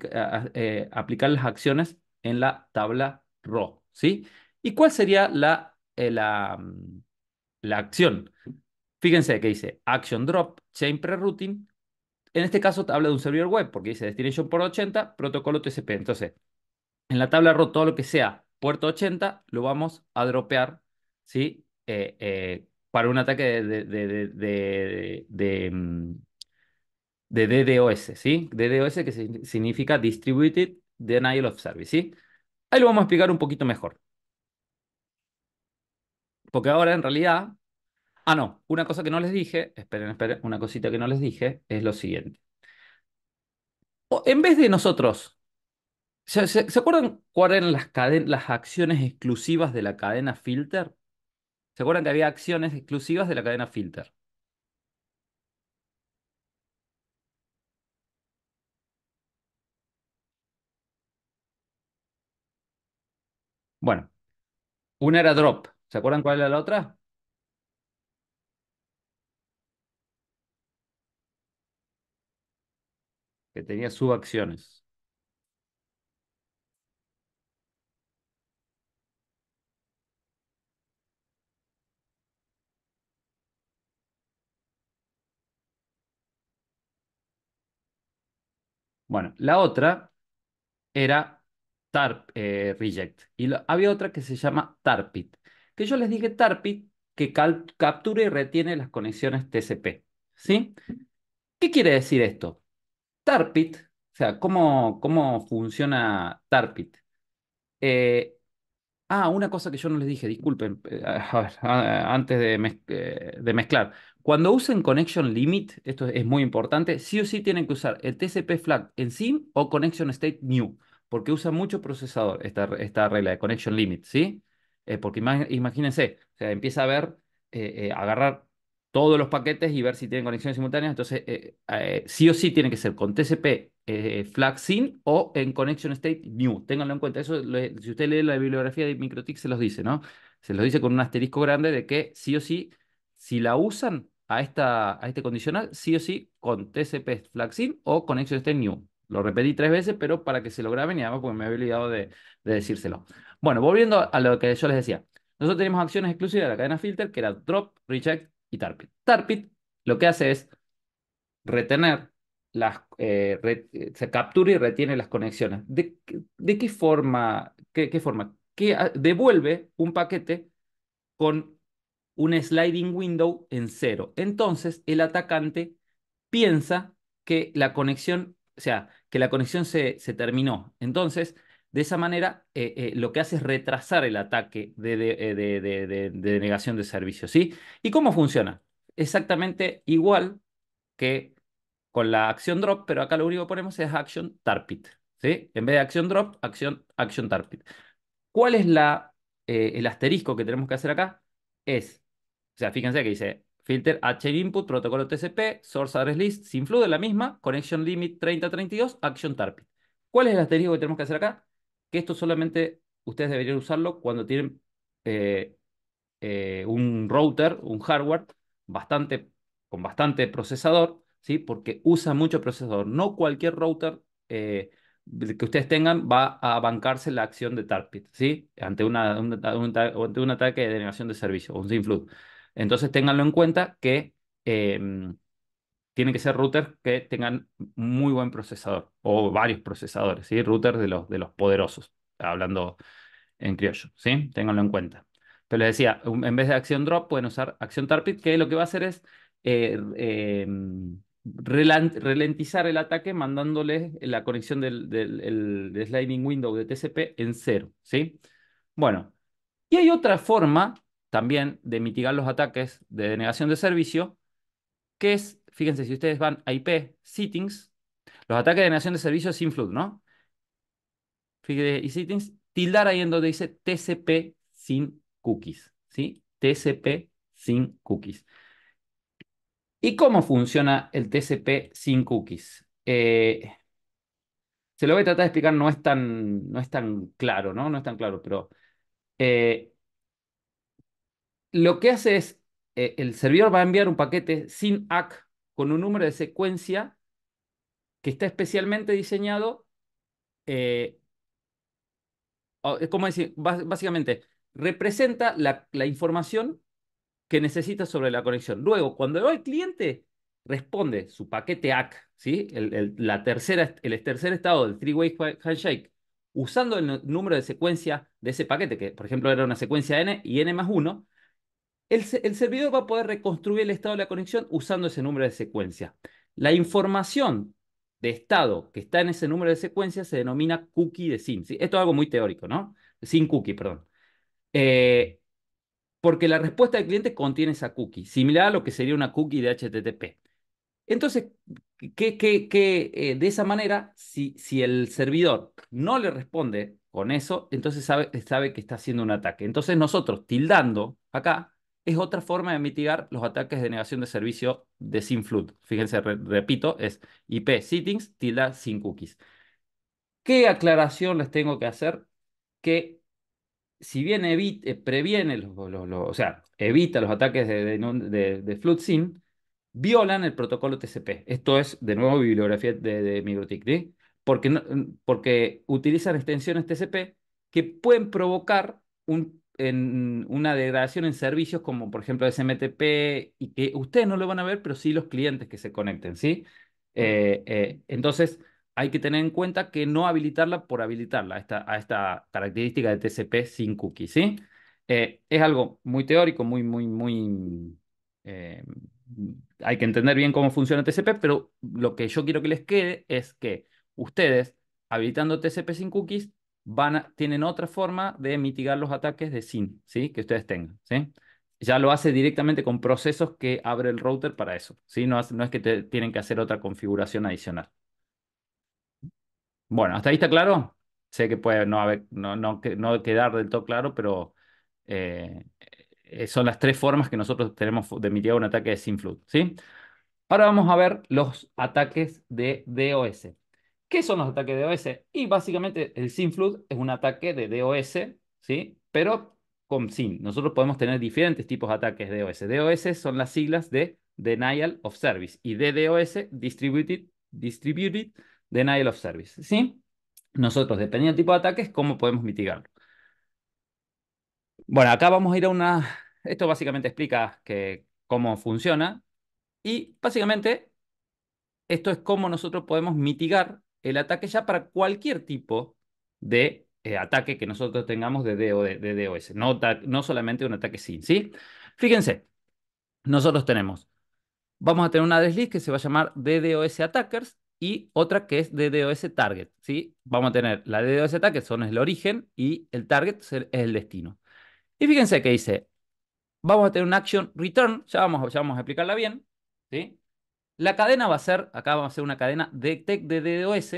eh, aplicar las acciones en la tabla raw, ¿sí? ¿Y cuál sería la, eh, mm, la, acción? Fíjense que dice action drop, chain prerouting. En este caso habla de un servidor web porque dice destination port 80, protocolo TCP. Entonces, en la tabla row todo lo que sea puerto 80 lo vamos a dropear, ¿sí? Eh, para un ataque de, de mm, de DDoS, ¿sí? DDoS que significa Distributed Denial of Service, ¿sí? Ahí lo vamos a explicar un poquito mejor. Porque ahora en realidad... Ah, no, una cosa que no les dije, esperen, esperen, una cosita que no les dije es lo siguiente. en vez de nosotros, ¿se, se, acuerdan cuáles eran las, las acciones exclusivas de la cadena filter? ¿Se acuerdan que había acciones exclusivas de la cadena filter? Bueno, una era Drop. ¿Se acuerdan cuál era la otra? Que tenía subacciones. Bueno, la otra era Tarp, eh, Reject. Y había otra que se llama Tarpit, que yo les dije Tarpit que capture captura y retiene las conexiones TCP. ¿Sí? ¿Qué quiere decir esto? Tarpit, o sea, ¿cómo, cómo funciona Tarpit? Eh, ah, una cosa que yo no les dije, disculpen, eh, antes de, de, mezclar. Cuando usen Connection Limit, esto es muy importante, sí o sí tienen que usar el TCP flag en SIM o Connection State New porque usa mucho procesador esta, esta regla de connection limit, ¿sí? Eh, porque imagínense, o sea, empieza a ver, eh, eh, agarrar todos los paquetes y ver si tienen conexiones simultáneas. Entonces, sí o sí tiene que ser con TCP flag sin o en connection state new. Ténganlo en cuenta. Eso, si usted lee la bibliografía de MikroTik, se los dice, ¿no? Se los dice con un asterisco grande de que sí o sí, si la usan a, esta, a este condicional, sí o sí con TCP flag sin o connection state new. Lo repetí tres veces, pero para que se lo graben y porque me había olvidado de, decírselo. Bueno, volviendo a lo que yo les decía. Nosotros tenemos acciones exclusivas de la cadena filter, que era drop, reject y tarpit. Tarpit lo que hace es retener las, eh, eh, se captura y retiene las conexiones. ¿De, qué forma? Qué, forma? Que devuelve un paquete con un sliding window en cero. Entonces, el atacante piensa que la conexión o sea, que la conexión se, terminó. Entonces, de esa manera, eh, eh, lo que hace es retrasar el ataque de, denegación eh, de, negación de servicio, ¿sí? ¿Y cómo funciona? Exactamente igual que con la acción drop, pero acá lo único que ponemos es action tarpit. ¿sí? En vez de acción drop, acción, action target. ¿Cuál es la, el asterisco que tenemos que hacer acá? Es, o sea, fíjense que dice Filter H input, protocolo TCP, source address list, sin flujo de la misma, connection limit 3032, action target. ¿Cuál es el asterisco que tenemos que hacer acá? Que esto solamente ustedes deberían usarlo cuando tienen eh, eh, un router, un hardware bastante, con bastante procesador, ¿sí? porque usa mucho procesador. No cualquier router eh, que ustedes tengan va a bancarse la acción de TARPIT, ¿sí? ante, un, ataque de denegación de servicio o un sin entonces ténganlo en cuenta que em, tienen que ser routers que tengan muy buen procesador o varios procesadores, ¿sí? Routers de los, de los poderosos, hablando en criollo, ¿sí? Ténganlo en cuenta. Pero les decía, um, en vez de acción drop pueden usar acción tarpit, que lo que va a hacer es eh, em, ralentizar el ataque mandándole la conexión del, sliding window de TCP en cero, ¿sí? Bueno, y hay otra forma también de mitigar los ataques de denegación de servicio, que es, fíjense, si ustedes van a IP settings, los ataques de denegación de servicio sin flood, ¿no? Fíjense, y settings, tildar ahí en donde dice TCP sin cookies, ¿sí? TCP sin cookies. ¿Y cómo funciona el TCP sin cookies? Eh, se lo voy a tratar de explicar, no es tan, no es tan claro, ¿no? No es tan claro, pero eh, lo que hace es, eh, el servidor va a enviar un paquete sin ACK con un número de secuencia que está especialmente diseñado, eh, ¿cómo decir? básicamente, representa la, información que necesita sobre la conexión. Luego, cuando el cliente, responde su paquete ACK, ¿sí? el, la tercera, el tercer estado del three-way handshake, usando el número de secuencia de ese paquete, que por ejemplo era una secuencia N y N más 1, el, servidor va a poder reconstruir el estado de la conexión usando ese número de secuencia. La información de estado que está en ese número de secuencia se denomina cookie de SIM. Esto es algo muy teórico, ¿no? Sin cookie, perdón. Eh, porque la respuesta del cliente contiene esa cookie, similar a lo que sería una cookie de HTTP. Entonces, eh, de esa manera, si, si, el servidor no le responde con eso, entonces sabe, sabe que está haciendo un ataque. Entonces nosotros, tildando acá, es otra forma de mitigar los ataques de negación de servicio de sin flood. Fíjense, repito, es IP settings tilda sin cookies. ¿Qué aclaración les tengo que hacer? Que si bien evite, eh, previene, o sea, evita los ataques de, de, SIN, violan el protocolo TCP. Esto es, de nuevo, bibliografía de, de porque, porque utilizan extensiones TCP que pueden provocar un en una degradación en servicios como por ejemplo SMTP y que ustedes no lo van a ver, pero sí los clientes que se conecten, ¿sí? Eh, eh, entonces hay que tener en cuenta que no habilitarla por habilitarla, a esta, esta característica de TCP sin cookies ¿sí? Eh, es algo muy teórico, muy, muy, muy... hay que entender bien cómo funciona TCP, pero lo que yo quiero que les quede es que ustedes, habilitando TCP sin cookies, tienen otra forma de mitigar los ataques de SIN, ¿sí? Que ustedes tengan, ¿sí? Ya lo hace directamente con procesos que abre el router para eso, ¿sí? No, es que tienen que hacer otra configuración adicional. Bueno, ¿hasta ahí está claro? Sé que puede no, haber, no, no, quedar del todo claro, pero eh, eh, son las tres formas que nosotros tenemos de mitigar un ataque de SIN Flood, ¿sí? Ahora vamos a ver los ataques de DOS. ¿Qué son los ataques de DOS? Y básicamente el SYNFLUD es un ataque de DOS, ¿sí? Pero con SYN. Nosotros podemos tener diferentes tipos de ataques de DOS. DOS son las siglas de Denial of Service y DDoS, Distributed, Distributed Denial of Service, ¿sí? Nosotros, dependiendo del tipo de ataques, cómo podemos mitigarlo. Bueno, acá vamos a ir a una... Esto básicamente explica que, cómo funciona y básicamente esto es cómo nosotros podemos mitigar el ataque ya para cualquier tipo de eh, ataque que nosotros tengamos de, DDoS. no, solamente un ataque SIN, ¿sí? Fíjense, nosotros tenemos, vamos a tener una desliz que se va a llamar DDoS Attackers y otra que es DDoS Target, ¿sí? Vamos a tener la DDoS Attackers, son el origen y el Target es el destino. Y fíjense que dice, vamos a tener un action return, ya vamos, ya vamos a explicarla bien, ¿sí? La cadena va a ser, acá vamos a ser una cadena de de DDoS.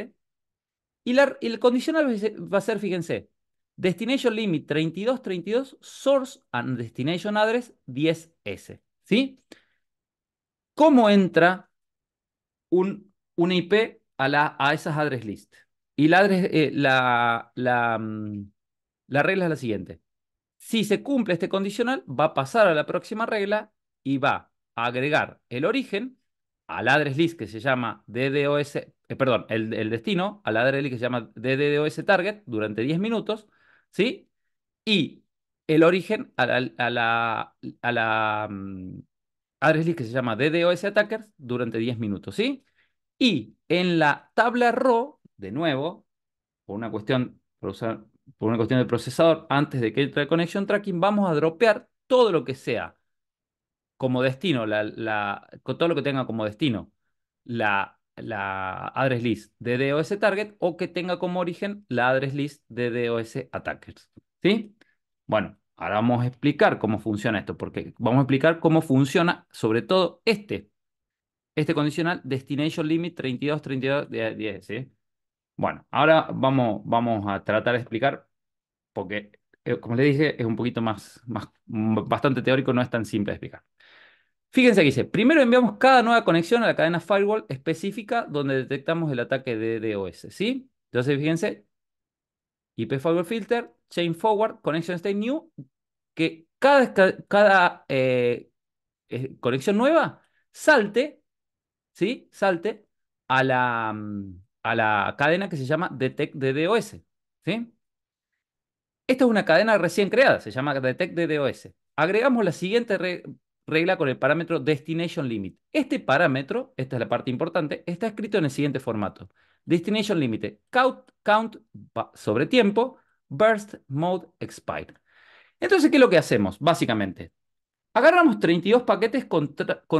Y, el condicional va a ser, fíjense, destination limit 3232, source and destination address 10S. ¿Sí? ¿Cómo entra un, una IP a, a esas address list? Y la, eh, la, mm, la regla es la siguiente. Si se cumple este condicional, va a pasar a la próxima regla y va a agregar el origen al address List que se llama DDoS, eh, perdón, el, destino, al address List que se llama DDoS Target durante 10 minutos, ¿sí? Y el origen a la, a la, address mm, list que se llama DDoS Attackers durante 10 minutos, ¿sí? Y en la tabla row, de nuevo, por una cuestión, por una cuestión de procesador, antes de que entre el connection tracking, vamos a dropear todo lo que sea como destino, la, la, todo lo que tenga como destino la, la address list de DOS target o que tenga como origen la address list de DOS attackers. ¿Sí? Bueno, ahora vamos a explicar cómo funciona esto, porque vamos a explicar cómo funciona sobre todo este, este condicional destination limit 32, 32, 10, ¿sí? Bueno, ahora vamos, vamos a tratar de explicar, porque eh, como les dije, es un poquito más, más bastante teórico, no es tan simple de explicar. Fíjense que dice, primero enviamos cada nueva conexión a la cadena firewall específica donde detectamos el ataque de DDoS, ¿sí? Entonces, fíjense, IP firewall filter, chain forward, connection state new, que cada, cada eh, eh, conexión nueva salte, ¿sí? Salte a la, mm, a la cadena que se llama detect DDoS, ¿sí? Esta es una cadena recién creada, se llama detect DDoS. Agregamos la siguiente regla con el parámetro destination limit. Este parámetro, esta es la parte importante, está escrito en el siguiente formato. Destination limit, count, count sobre tiempo, burst mode expire. Entonces, ¿qué es lo que hacemos? Básicamente, agarramos 32 paquetes con,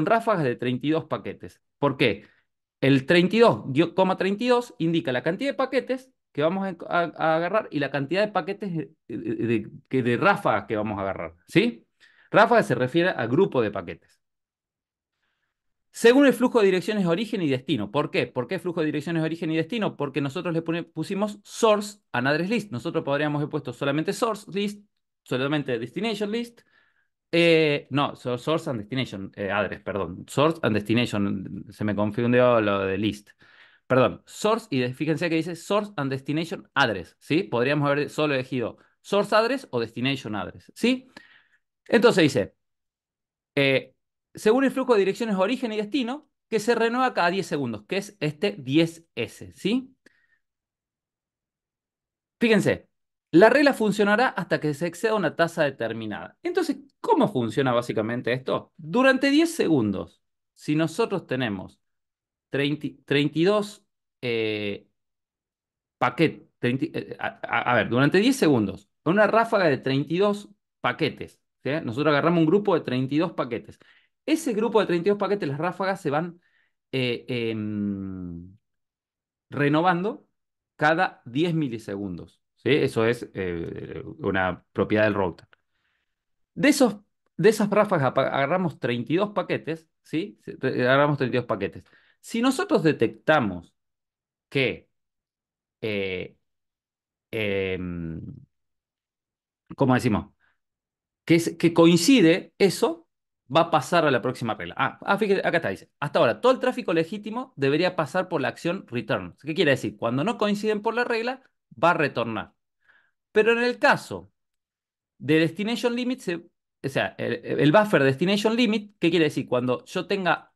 ráfagas de 32 paquetes. ¿Por qué? El 32,32 indica la cantidad de paquetes que vamos a, agarrar y la cantidad de paquetes de, de ráfagas que vamos a agarrar. ¿Sí? Rafa se refiere a grupo de paquetes. Según el flujo de direcciones origen y destino. ¿Por qué? ¿Por qué flujo de direcciones origen y destino? Porque nosotros le pusimos source and address list. Nosotros podríamos haber puesto solamente source list, solamente destination list. Eh, no, source and destination, eh, address, perdón. Source and destination, se me confundió lo de list. Perdón, source y fíjense que dice source and destination address, ¿sí? Podríamos haber solo elegido source address o destination address, ¿sí? sí entonces dice, eh, según el flujo de direcciones origen y destino, que se renueva cada 10 segundos, que es este 10S, ¿sí? Fíjense, la regla funcionará hasta que se exceda una tasa determinada. Entonces, ¿cómo funciona básicamente esto? Durante 10 segundos, si nosotros tenemos 32 eh, paquetes, eh, a, a, ver, durante 10 segundos, una ráfaga de 32 paquetes nosotros agarramos un grupo de 32 paquetes. Ese grupo de 32 paquetes, las ráfagas se van eh, em, renovando cada 10 milisegundos. ¿sí? Eso es eh, una propiedad del router. De, esos, de esas ráfagas agarramos 32 paquetes, ¿sí? Eh, agarramos 32 paquetes. Si nosotros detectamos que em, ¿cómo decimos? que, coincide eso, va a pasar a la próxima regla. Ah, ah, fíjate, acá está, dice, hasta ahora todo el tráfico legítimo debería pasar por la acción return. ¿Qué quiere decir? Cuando no coinciden por la regla, va a retornar. Pero en el caso de destination limit, o sea, el, buffer destination limit, ¿qué quiere decir? Cuando yo tenga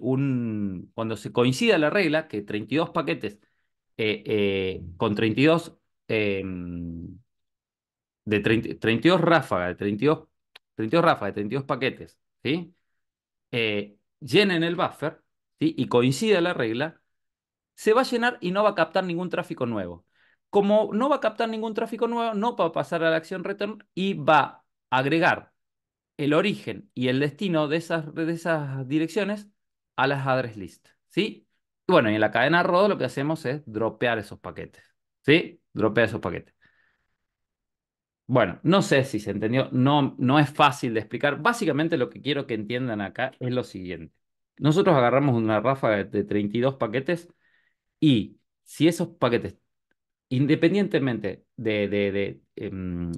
un, cuando se coincida la regla que 32 paquetes eh, eh, con 32 de 32 ráfagas, de 32, 32 de 32 paquetes, ¿sí? Eh, llenen el buffer ¿sí? y coincida la regla, se va a llenar y no va a captar ningún tráfico nuevo. Como no va a captar ningún tráfico nuevo, no va a pasar a la acción return y va a agregar el origen y el destino de esas, esas direcciones a las address list. ¿sí? bueno, y en la cadena rodo lo que hacemos es dropear esos paquetes. ¿sí? Dropear esos paquetes. Bueno, no sé si se entendió, no, no es fácil de explicar. Básicamente lo que quiero que entiendan acá es lo siguiente. Nosotros agarramos una ráfaga de 32 paquetes y si esos paquetes, independientemente de, em,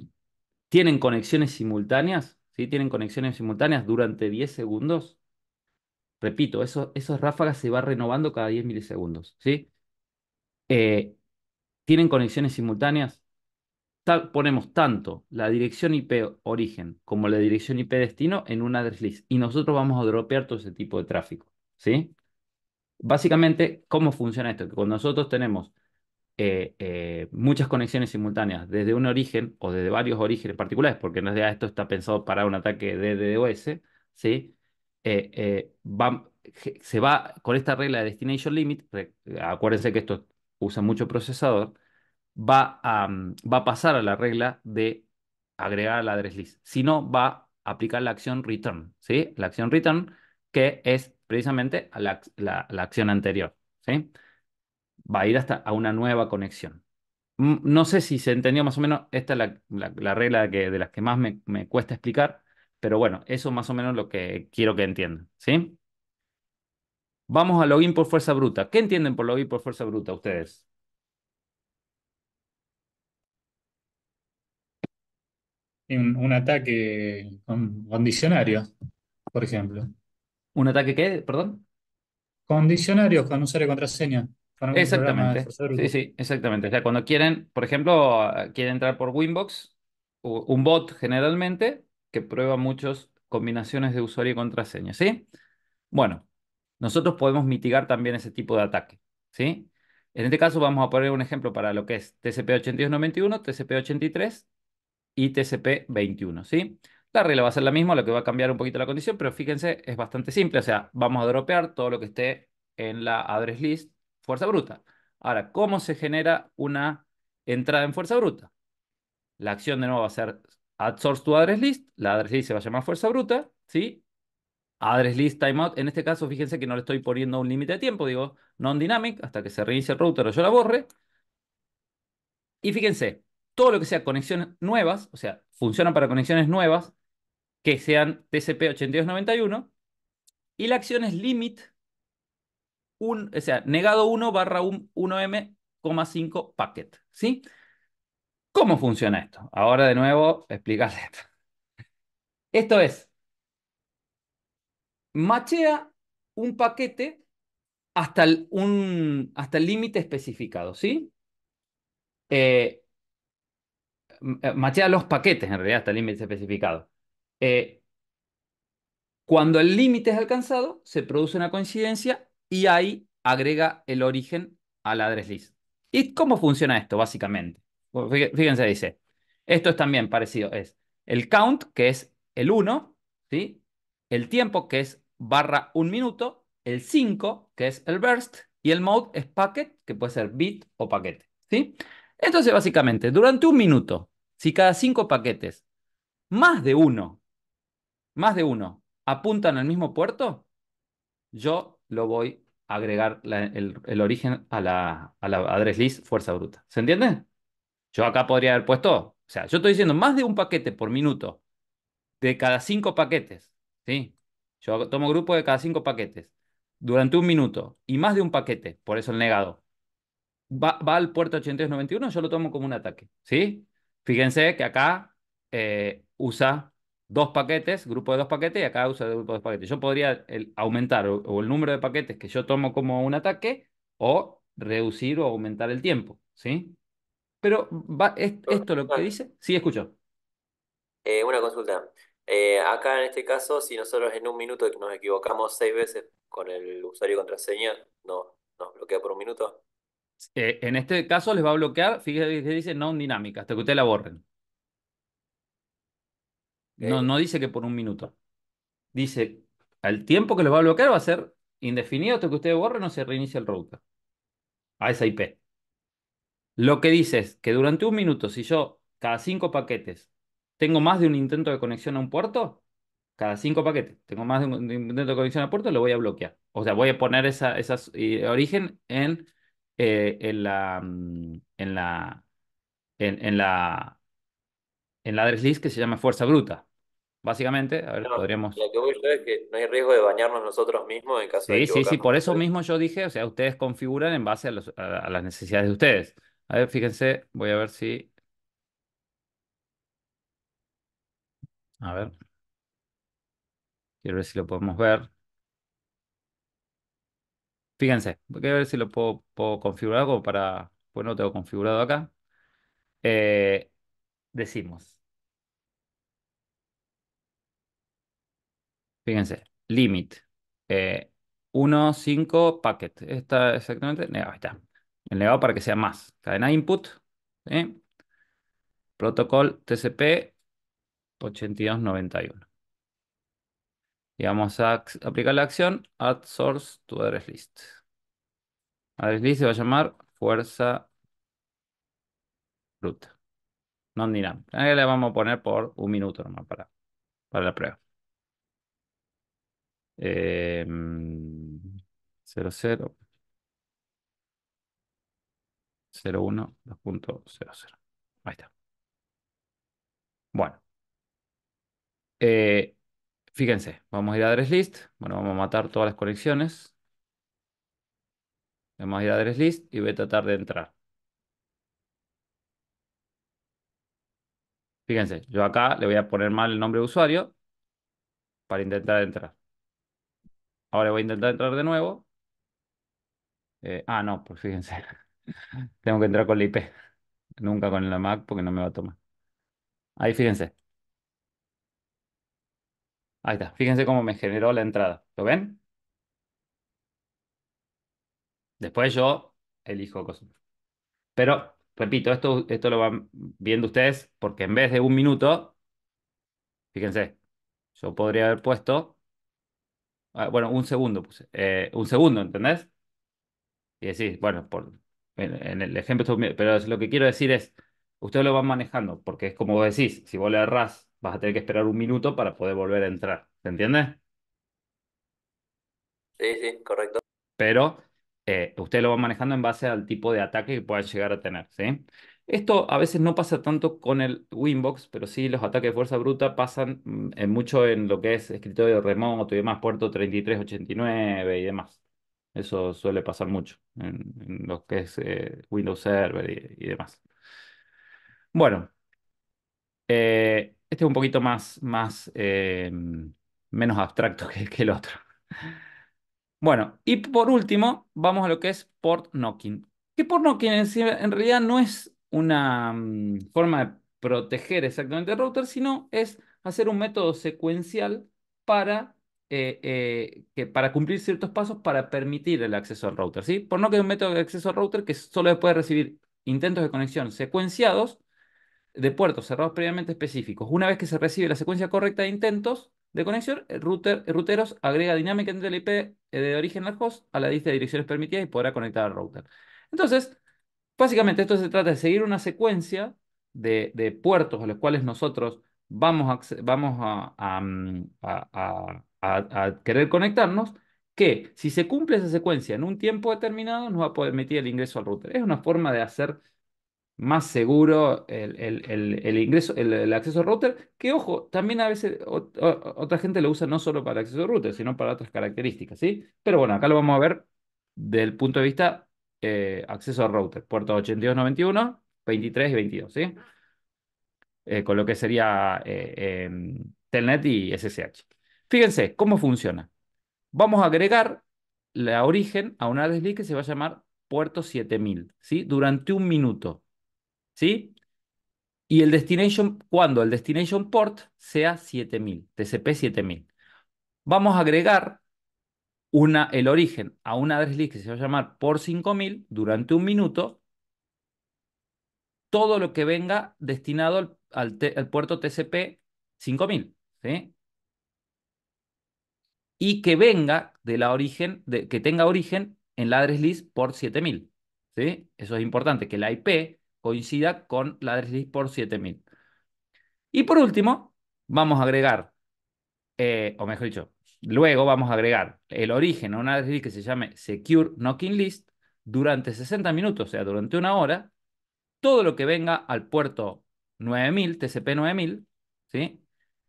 tienen conexiones simultáneas, ¿sí? tienen conexiones simultáneas durante 10 segundos, repito, eso, esos ráfagas se va renovando cada 10 milisegundos, ¿sí? Eh, tienen conexiones simultáneas, ponemos tanto la dirección IP origen como la dirección IP destino en una address list y nosotros vamos a dropear todo ese tipo de tráfico, ¿sí? Básicamente, ¿cómo funciona esto? Que cuando nosotros tenemos eh, eh, muchas conexiones simultáneas desde un origen o desde varios orígenes particulares, porque en realidad esto está pensado para un ataque de DDoS, ¿sí? Eh, se va con esta regla de destination limit, acuérdense que esto usa mucho procesador, va a, mm, va a pasar a la regla de agregar la address list, si no va a aplicar la acción return, ¿sí? La acción return que es precisamente la, la, acción anterior, ¿sí? Va a ir hasta a una nueva conexión. Mm, no sé si se entendió más o menos, esta es la, regla que, de las que más me, cuesta explicar, pero bueno, eso más o menos lo que quiero que entiendan, ¿sí? Vamos a login por fuerza bruta. ¿Qué entienden por login por fuerza bruta ustedes? un, ataque con, condicionario, por ejemplo. ¿Un ataque qué? Perdón. Condicionarios con usuario y contraseña. exactamente. Sí, sí, exactamente. O sea, cuando quieren, por ejemplo, quieren entrar por Winbox, un bot generalmente que prueba muchas combinaciones de usuario y contraseña, ¿sí? Bueno, nosotros podemos mitigar también ese tipo de ataque, ¿sí? En este caso vamos a poner un ejemplo para lo que es TCP8291, TCP83 y TCP21, ¿sí? La regla va a ser la misma, lo que va a cambiar un poquito la condición, pero fíjense, es bastante simple. O sea, vamos a dropear todo lo que esté en la address list fuerza bruta. Ahora, ¿cómo se genera una entrada en fuerza bruta? La acción de nuevo va a ser add source to address list. La address list se va a llamar fuerza bruta, ¿sí? Address list timeout. En este caso, fíjense que no le estoy poniendo un límite de tiempo. Digo, non-dynamic, hasta que se reinicie el router o yo la borre. Y fíjense, todo lo que sea conexiones nuevas, o sea, funcionan para conexiones nuevas que sean TCP8291 y la acción es limit, un, o sea, negado 1 barra 1m,5 packet, ¿sí? ¿Cómo funciona esto? Ahora de nuevo, explicarle esto. Esto es, machea un paquete hasta el, límite especificado, ¿sí? Eh, eh, machea los paquetes, en realidad, hasta el límite especificado. Eh, cuando el límite es alcanzado, se produce una coincidencia y ahí agrega el origen al address list. ¿Y cómo funciona esto, básicamente? Pues, fíjense, dice, esto es también parecido, es el count, que es el 1, ¿sí? el tiempo, que es barra un minuto, el 5, que es el burst, y el mode es packet, que puede ser bit o paquete. ¿sí? Entonces, básicamente, durante un minuto, si cada cinco paquetes, más de uno, más de uno, apuntan al mismo puerto, yo lo voy a agregar el, origen a la, a la address list fuerza bruta. ¿Se entiende? Yo acá podría haber puesto, o sea, yo estoy diciendo más de un paquete por minuto de cada cinco paquetes, ¿sí? Yo tomo grupo de cada cinco paquetes durante un minuto y más de un paquete, por eso el negado, va, al puerto 8291, yo lo tomo como un ataque, ¿sí? Fíjense que acá eh, usa dos paquetes, grupo de dos paquetes, y acá usa el grupo de dos paquetes. Yo podría aumentar o, el número de paquetes que yo tomo como un ataque o reducir o aumentar el tiempo, ¿sí? Pero va, esto lo que dice, sí, escucho. Eh, una consulta. Eh, acá en este caso, si nosotros en un minuto nos equivocamos seis veces con el usuario y contraseña, no, nos bloquea por un minuto. Eh, en este caso les va a bloquear, fíjense, que dice non dinámica, hasta que ustedes la borren. No, no dice que por un minuto. Dice, el tiempo que les va a bloquear va a ser indefinido hasta que ustedes borren o se reinicie el router a esa IP. Lo que dice es que durante un minuto, si yo cada cinco paquetes tengo más de un intento de conexión a un puerto, cada cinco paquetes tengo más de un intento de conexión a puerto, lo voy a bloquear. O sea, voy a poner ese eh, origen en eh, mm, en la en la en, la en la list que se llama fuerza bruta. Básicamente, a ver, podríamos. Lo que voy es que no hay riesgo de bañarnos nosotros mismos en caso sí, de. Sí, sí, sí, por eso mismo yo dije, o sea, ustedes configuran en base a las necesidades de ustedes. A ver, fíjense, voy a ver si. A ver. Quiero ver si lo podemos ver. Fíjense, voy a ver si lo puedo, configurar como para. Bueno, pues tengo configurado acá. Eh, decimos. Fíjense, limit. Eh, 1, 5, packet. Está exactamente. Negado, ahí está. El negado para que sea más. Cadena input. Protocol TCP 8291. Y vamos a aplicar la acción add source to address list. Address list se va a llamar fuerza bruta. No dirán. Ahí le vamos a poner por un minuto nomás para, para la prueba. 00 01 2.00. Ahí está. Bueno. Eh, Fíjense, vamos a ir a address list. Bueno, vamos a matar todas las conexiones Vamos a ir a address list y voy a tratar de entrar. Fíjense, yo acá le voy a poner mal el nombre de usuario para intentar entrar. Ahora voy a intentar entrar de nuevo. Eh, ah, no, pues fíjense. Tengo que entrar con la IP. Nunca con la Mac porque no me va a tomar. Ahí fíjense. Ahí está. Fíjense cómo me generó la entrada. ¿Lo ven? Después yo elijo cosas. Pero, repito, esto, esto lo van viendo ustedes porque en vez de un minuto, fíjense, yo podría haber puesto, ah, bueno, un segundo eh, un segundo, ¿entendés? Y decís, bueno, por, en, el ejemplo, pero lo que quiero decir es, ustedes lo van manejando, porque es como vos decís, si vos le errás vas a tener que esperar un minuto para poder volver a entrar. ¿Se entiende? Sí, sí, correcto. Pero eh, usted lo va manejando en base al tipo de ataque que pueda llegar a tener, ¿sí? Esto a veces no pasa tanto con el Winbox, pero sí los ataques de fuerza bruta pasan mm, mucho en lo que es escritorio remoto y demás, puerto 3389 y demás. Eso suele pasar mucho en, lo que es eh, Windows Server y, demás. Bueno, eh, este es un poquito más, eh, menos abstracto que, el otro. Bueno, y por último, vamos a lo que es port knocking. Que port knocking en, realidad no es una mm, forma de proteger exactamente el router, sino es hacer un método secuencial para, eh, eh, que, para cumplir ciertos pasos para permitir el acceso al router. ¿sí? Por no es un método de acceso al router que solo puede recibir intentos de conexión secuenciados de puertos cerrados previamente específicos. Una vez que se recibe la secuencia correcta de intentos de conexión, el router, routeros agrega dinámicamente entre el IP eh, de origen al host a la lista de direcciones permitidas y podrá conectar al router. Entonces, básicamente esto se trata de seguir una secuencia de, puertos a los cuales nosotros vamos, a, vamos mm, a, a querer conectarnos que si se cumple esa secuencia en un tiempo determinado nos va a permitir el ingreso al router. Es una forma de hacer más seguro el, ingreso, el, acceso a router, que ojo, también a veces otra gente lo usa no solo para acceso router, sino para otras características, ¿sí? Pero bueno, acá lo vamos a ver desde el punto de vista eh, acceso a router, puerto 8291, 23 y 22, ¿sí? Eh, con lo que sería eh, em, Telnet y SSH. Fíjense cómo funciona. Vamos a agregar la origen a una desliz que se va a llamar puerto 7000, ¿sí? Durante un minuto. ¿sí? Y el destination, cuando el destination port sea 7000, TCP 7000. Vamos a agregar una, el origen a una address list que se va a llamar por 5000 durante un minuto. Todo lo que venga destinado al, puerto TCP 5000, ¿sí? Y que venga de la origen, de, que tenga origen en la address list por 7000, ¿sí? Eso es importante, que la IP coincida con la list por 7000. Y por último, vamos a agregar, eh, o mejor dicho, luego vamos a agregar el origen a una list que se llame Secure Knocking List durante 60 minutos, o sea, durante una hora, todo lo que venga al puerto 9000, TCP 9000, ¿sí?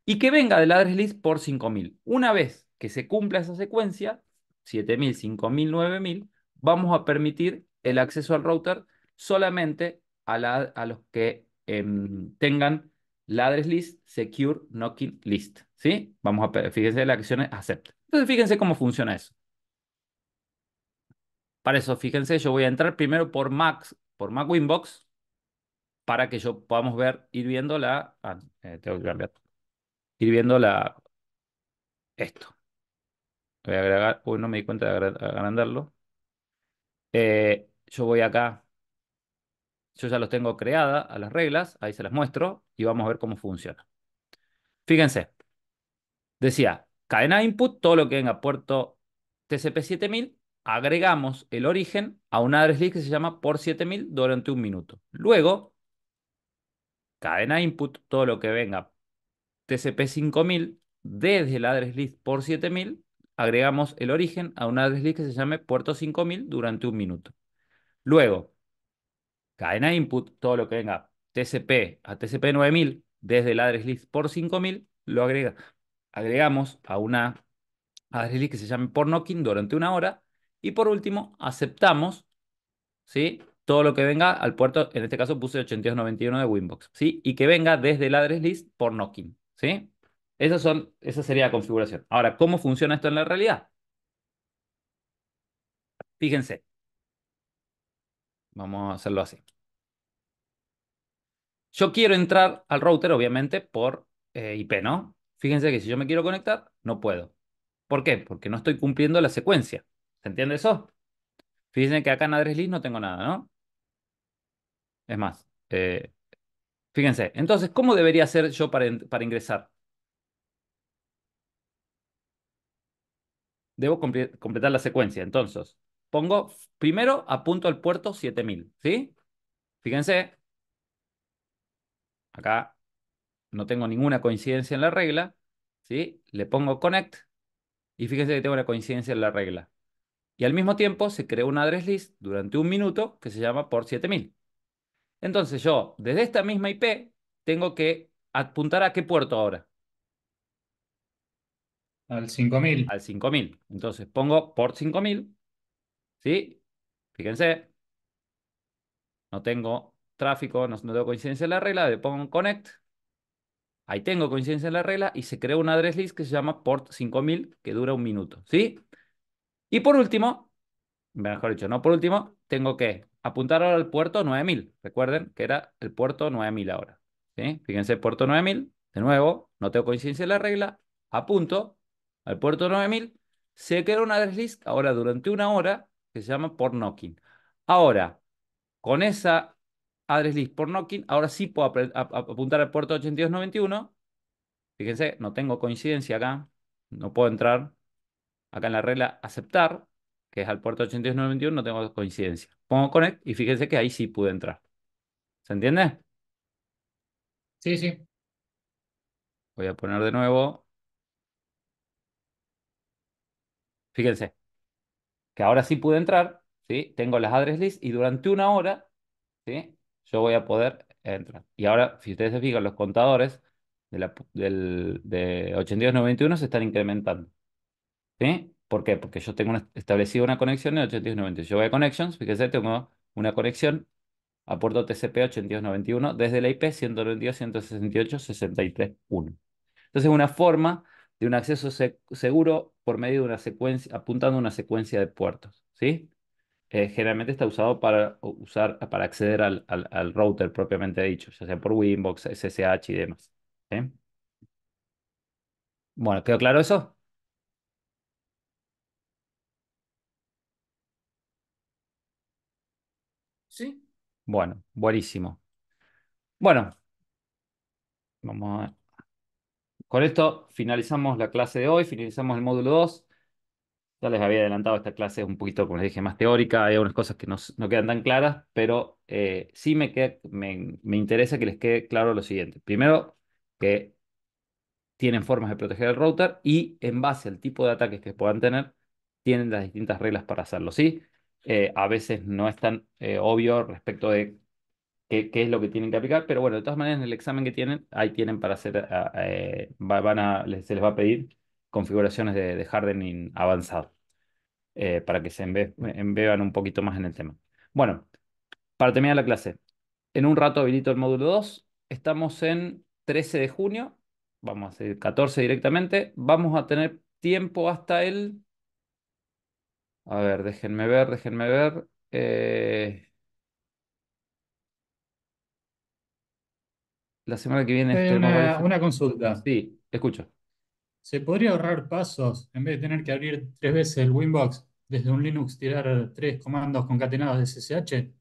Y que venga la address list por 5000. Una vez que se cumpla esa secuencia, 7000, 5000, 9000, vamos a permitir el acceso al router solamente a, los que em, tengan la address list, secure, knocking list. ¿Sí? Vamos a, fíjense la acciones accept. Entonces, fíjense cómo funciona eso. Para eso, fíjense, yo voy a entrar primero por Mac, por Mac Winbox, para que yo podamos ver, ir viendo la, ah, eh, tengo que cambiar, ir viendo la, esto. Voy a agregar, uy, no me di cuenta de agrandarlo. Eh, yo voy acá, yo ya los tengo creada a las reglas, ahí se las muestro y vamos a ver cómo funciona. Fíjense, decía, cadena input, todo lo que venga puerto TCP7000, agregamos el origen a un address list que se llama por 7000 durante un minuto. Luego, cadena input, todo lo que venga TCP5000 desde el address list por 7000, agregamos el origen a un address list que se llame puerto 5000 durante un minuto. Luego, cadena input, todo lo que venga TCP a TCP 9000 desde el address list por 5000, lo agrega. agregamos a una address list que se llame por knocking durante una hora y por último aceptamos todo lo que venga al puerto, en este caso puse 8291 de Winbox, ¿sí? y que venga desde el address list por knocking. ¿sí? son, esa sería la configuración. Ahora, ¿cómo funciona esto en la realidad? Fíjense, Vamos a hacerlo así. Yo quiero entrar al router, obviamente, por eh, IP, ¿no? Fíjense que si yo me quiero conectar, no puedo. ¿Por qué? Porque no estoy cumpliendo la secuencia. ¿Se entiende eso? Fíjense que acá en Address List no tengo nada, ¿no? Es más, eh, fíjense. Entonces, ¿cómo debería ser yo para, ingresar? Debo completar la secuencia. Entonces, pongo, primero apunto al puerto 7000, ¿sí? Fíjense, acá no tengo ninguna coincidencia en la regla, ¿sí? Le pongo connect y fíjense que tengo una coincidencia en la regla. Y al mismo tiempo se creó una address list durante un minuto que se llama por 7000. Entonces yo, desde esta misma IP, tengo que apuntar a qué puerto ahora. Al 5000. Al 5000. Entonces pongo port 5000 ¿Sí? Fíjense. No tengo tráfico, no, tengo coincidencia en la regla, le pongo un connect. Ahí tengo coincidencia en la regla y se crea una address list que se llama port 5000 que dura un minuto. ¿Sí? Y por último, mejor dicho, no por último, tengo que apuntar ahora al puerto 9000. Recuerden que era el puerto 9000 ahora. ¿Sí? Fíjense, puerto 9000, de nuevo, no tengo coincidencia en la regla, apunto al puerto 9000, se crea una address list, ahora durante una hora que se llama por knocking. Ahora, con esa address list por knocking, ahora sí puedo apuntar al puerto 8291. Fíjense, no tengo coincidencia acá, no puedo entrar acá en la regla aceptar, que es al puerto 8291, no tengo coincidencia. Pongo connect y fíjense que ahí sí pude entrar. ¿Se entiende? Sí, sí. Voy a poner de nuevo. Fíjense, que ahora sí pude entrar, ¿sí? tengo las address list y durante una hora ¿sí? yo voy a poder entrar. Y ahora, si ustedes fijan, los contadores de, la, del, 8291 se están incrementando. ¿sí? ¿Por qué? Porque yo tengo establecido una conexión en 8291. Yo voy a Connections, fíjense, tengo una conexión a puerto TCP 8291 desde la IP 192.168.63.1. Entonces, es una forma de un acceso seguro por medio de una secuencia, apuntando a una secuencia de puertos, ¿sí? Eh, generalmente está usado para, usar, para acceder al, router propiamente dicho, ya sea por Winbox, SSH y demás. Bueno, ¿quedó claro eso? Sí. Bueno, buenísimo. Bueno, vamos a con esto finalizamos la clase de hoy, finalizamos el módulo 2. Ya les había adelantado, esta clase es un poquito, como les dije, más teórica, hay algunas cosas que no, quedan tan claras, pero eh, sí me, interesa que les quede claro lo siguiente. Primero, que tienen formas de proteger el router y en base al tipo de ataques que puedan tener, tienen las distintas reglas para hacerlo. Sí, eh, a veces no es tan eh, obvio respecto de qué, es lo que tienen que aplicar, pero bueno, de todas maneras en el examen que tienen, ahí tienen para hacer, ah, eh, van a, se les va a pedir configuraciones de, de hardening avanzado, eh, para que se embeban un poquito más en el tema. Bueno, para terminar la clase, en un rato habilito el módulo 2, estamos en 13 de junio, vamos a hacer 14 directamente, vamos a tener tiempo hasta el... A ver, déjenme ver, déjenme ver. Eh... la semana que viene. una, consulta. Sí, escucho. ¿Se podría ahorrar pasos en vez de tener que abrir tres veces el Winbox desde un Linux, tirar tres comandos concatenados de SSH?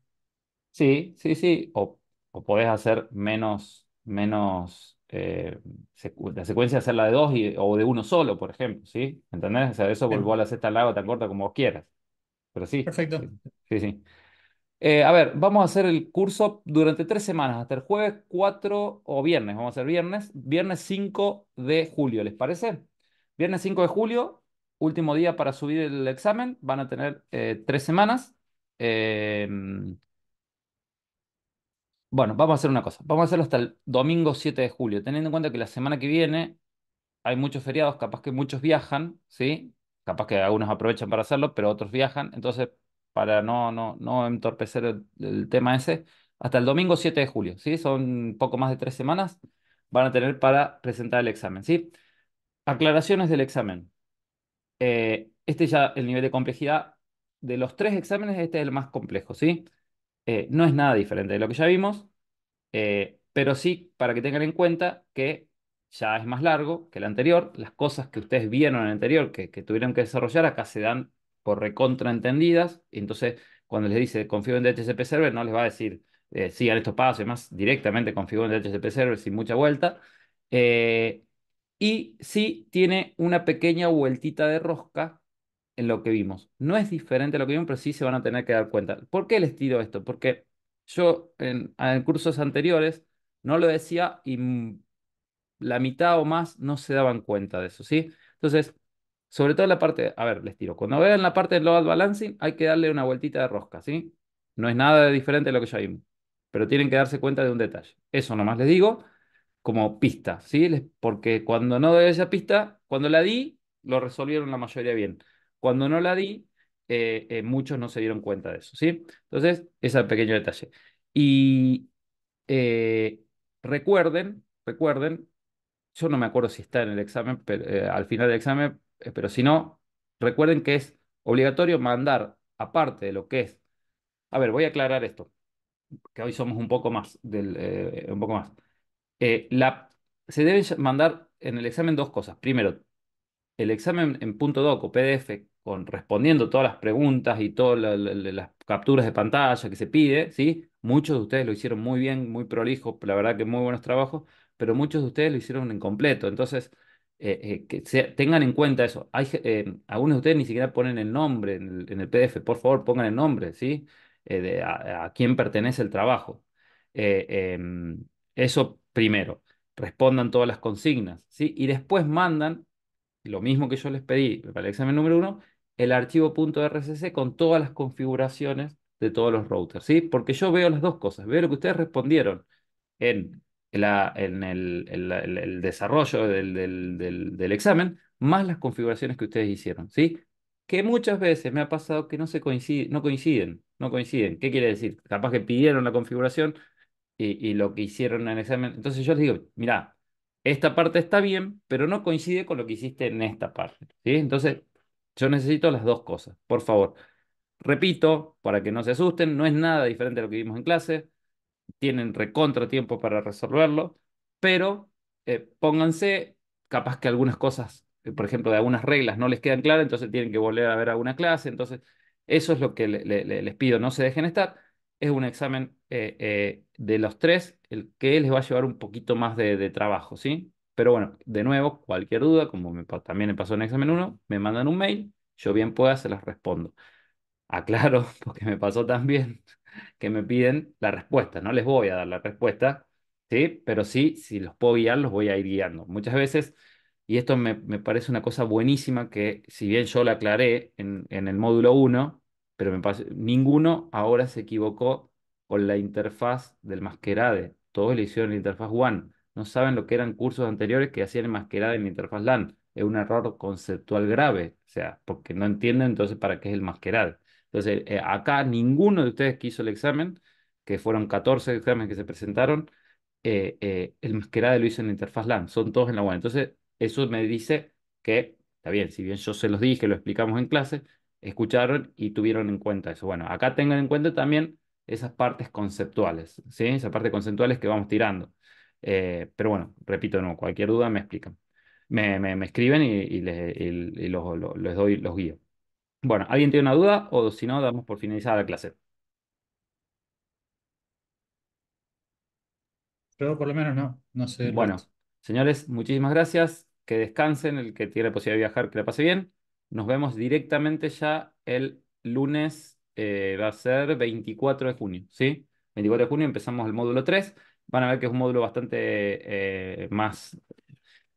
Sí, sí, sí. O, podés hacer menos, menos eh, la secuencia, hacerla de dos o de uno solo, por ejemplo, ¿sí? ¿Entendés? O sea, eso sí. volvó a la Z larga tan corta como vos quieras. Pero sí. Perfecto. sí. sí. Eh, a ver, vamos a hacer el curso durante tres semanas, hasta el jueves 4 o viernes, vamos a hacer viernes, viernes 5 de julio, ¿les parece? Viernes 5 de julio, último día para subir el examen, van a tener eh, tres semanas. Eh, bueno, vamos a hacer una cosa, vamos a hacerlo hasta el domingo 7 de julio, teniendo en cuenta que la semana que viene hay muchos feriados, capaz que muchos viajan, ¿sí? Capaz que algunos aprovechan para hacerlo, pero otros viajan, entonces para no, no, no entorpecer el, tema ese, hasta el domingo 7 de julio, ¿sí? Son poco más de tres semanas, van a tener para presentar el examen, ¿sí? Aclaraciones del examen. Eh, este ya, el nivel de complejidad de los tres exámenes, este es el más complejo, ¿sí? Eh, no es nada diferente de lo que ya vimos, eh, pero sí para que tengan en cuenta que ya es más largo que el anterior, las cosas que ustedes vieron en el anterior que, que tuvieron que desarrollar acá se dan por recontraentendidas, Entonces, cuando les dice en DHCP Server, no les va a decir eh, sigan estos pasos y más directamente en DHCP Server sin mucha vuelta. Eh, y sí tiene una pequeña vueltita de rosca en lo que vimos. No es diferente a lo que vimos, pero sí se van a tener que dar cuenta. ¿Por qué les tiro esto? Porque yo en, en cursos anteriores no lo decía y mm, la mitad o más no se daban cuenta de eso, ¿sí? Entonces, sobre todo la parte, a ver, les tiro. Cuando vean la parte del load balancing, hay que darle una vueltita de rosca, ¿sí? No es nada diferente de lo que ya vimos, pero tienen que darse cuenta de un detalle. Eso nomás les digo como pista, ¿sí? Porque cuando no doy esa pista, cuando la di, lo resolvieron la mayoría bien. Cuando no la di, eh, eh, muchos no se dieron cuenta de eso, ¿sí? Entonces, ese pequeño detalle. Y eh, recuerden, recuerden, yo no me acuerdo si está en el examen, pero al final del examen eh, pero si no, recuerden que es obligatorio mandar, aparte de lo que es. A ver, voy a aclarar esto, que hoy somos un poco más del, eh, un poco más. Eh, la, se deben mandar en el examen dos cosas. Primero, el examen en punto doc o PDF con respondiendo todas las preguntas y todas las capturas de pantalla que se pide, ¿sí? Muchos de ustedes lo hicieron muy bien, muy prolijo, la verdad que muy buenos trabajos, pero muchos de ustedes lo hicieron incompleto. Entonces, eh, eh, que tengan en cuenta eso. Hay, eh, algunos de ustedes ni siquiera ponen el nombre en el, PDF, por favor pongan el nombre, ¿sí? a, quién pertenece el trabajo. Em, eso primero, respondan todas las consignas, ¿sí? Y después mandan, lo mismo que yo les pedí para el examen número uno, el archivo .rcc con todas las configuraciones de todos los routers, ¿sí? Porque yo veo las dos cosas, veo lo que ustedes respondieron en en el, desarrollo del, examen, más las configuraciones que ustedes hicieron, ¿sí? Que muchas veces me ha pasado que no, se coincide, no coinciden, no coinciden. ¿Qué quiere decir? Capaz que pidieron la configuración y, lo que hicieron en el examen. Entonces yo les digo, mira, esta parte está bien, pero no coincide con lo que hiciste en esta parte, ¿sí? Entonces yo necesito las dos cosas, por favor. Repito, para que no se asusten, no es nada diferente a lo que vimos en clase tienen recontra tiempo para resolverlo, pero eh, pónganse, capaz que algunas cosas, eh, por ejemplo, de algunas reglas no les quedan claras, entonces tienen que volver a ver alguna clase, entonces eso es lo que les pido, no se dejen estar, es un examen eh, de los tres, el que les va a llevar un poquito más de, trabajo, ¿sí? Pero bueno, de nuevo, cualquier duda, como me, también me pasó en el examen 1, me mandan un mail, yo bien pueda, se las respondo. Aclaro, porque me pasó también que me piden la respuesta. No les voy a dar la respuesta, ¿sí? Pero sí, si los puedo guiar, los voy a ir guiando. Muchas veces, y esto me, parece una cosa buenísima que si bien yo la aclaré en, el módulo 1, pero me ninguno ahora se equivocó con la interfaz del Masquerade. Todos le hicieron la interfaz One. No saben lo que eran cursos anteriores que hacían el Masquerade en la interfaz LAN. Es un error conceptual grave, o sea, porque no entienden entonces para qué es el Masquerade. Entonces, eh, acá ninguno de ustedes que hizo el examen, que fueron 14 exámenes que se presentaron, eh, eh, el masquerade lo hizo en la interfaz LAN, son todos en la web. Entonces, eso me dice que, está bien, si bien yo se los dije, lo explicamos en clase, escucharon y tuvieron en cuenta eso. Bueno, acá tengan en cuenta también esas partes conceptuales, ¿sí? Esas partes conceptuales que vamos tirando. Eh, pero bueno, repito, no, cualquier duda me explican. Me, me, escriben y, les, y los, doy los guíos. Bueno, ¿alguien tiene una duda? O si no, damos por finalizada la clase. Pero por lo menos no, no sé. Bueno, señores, muchísimas gracias. Que descansen, el que tiene la posibilidad de viajar, que le pase bien. Nos vemos directamente ya el lunes, eh, va a ser 24 de junio, ¿sí? 24 de junio empezamos el módulo 3. Van a ver que es un módulo bastante eh, más,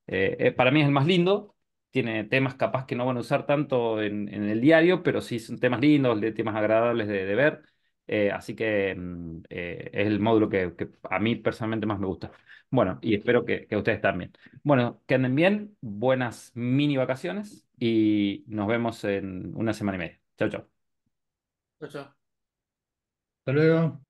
eh, para mí es el más lindo, tiene temas capaz que no van a usar tanto en, el diario, pero sí son temas lindos, temas agradables de, ver. Eh, así que mm, eh, es el módulo que, a mí personalmente más me gusta. Bueno, y espero que, que ustedes también. Bueno, que anden bien, buenas mini vacaciones y nos vemos en una semana y media. Chao, chao. Chao, chao. Hasta luego.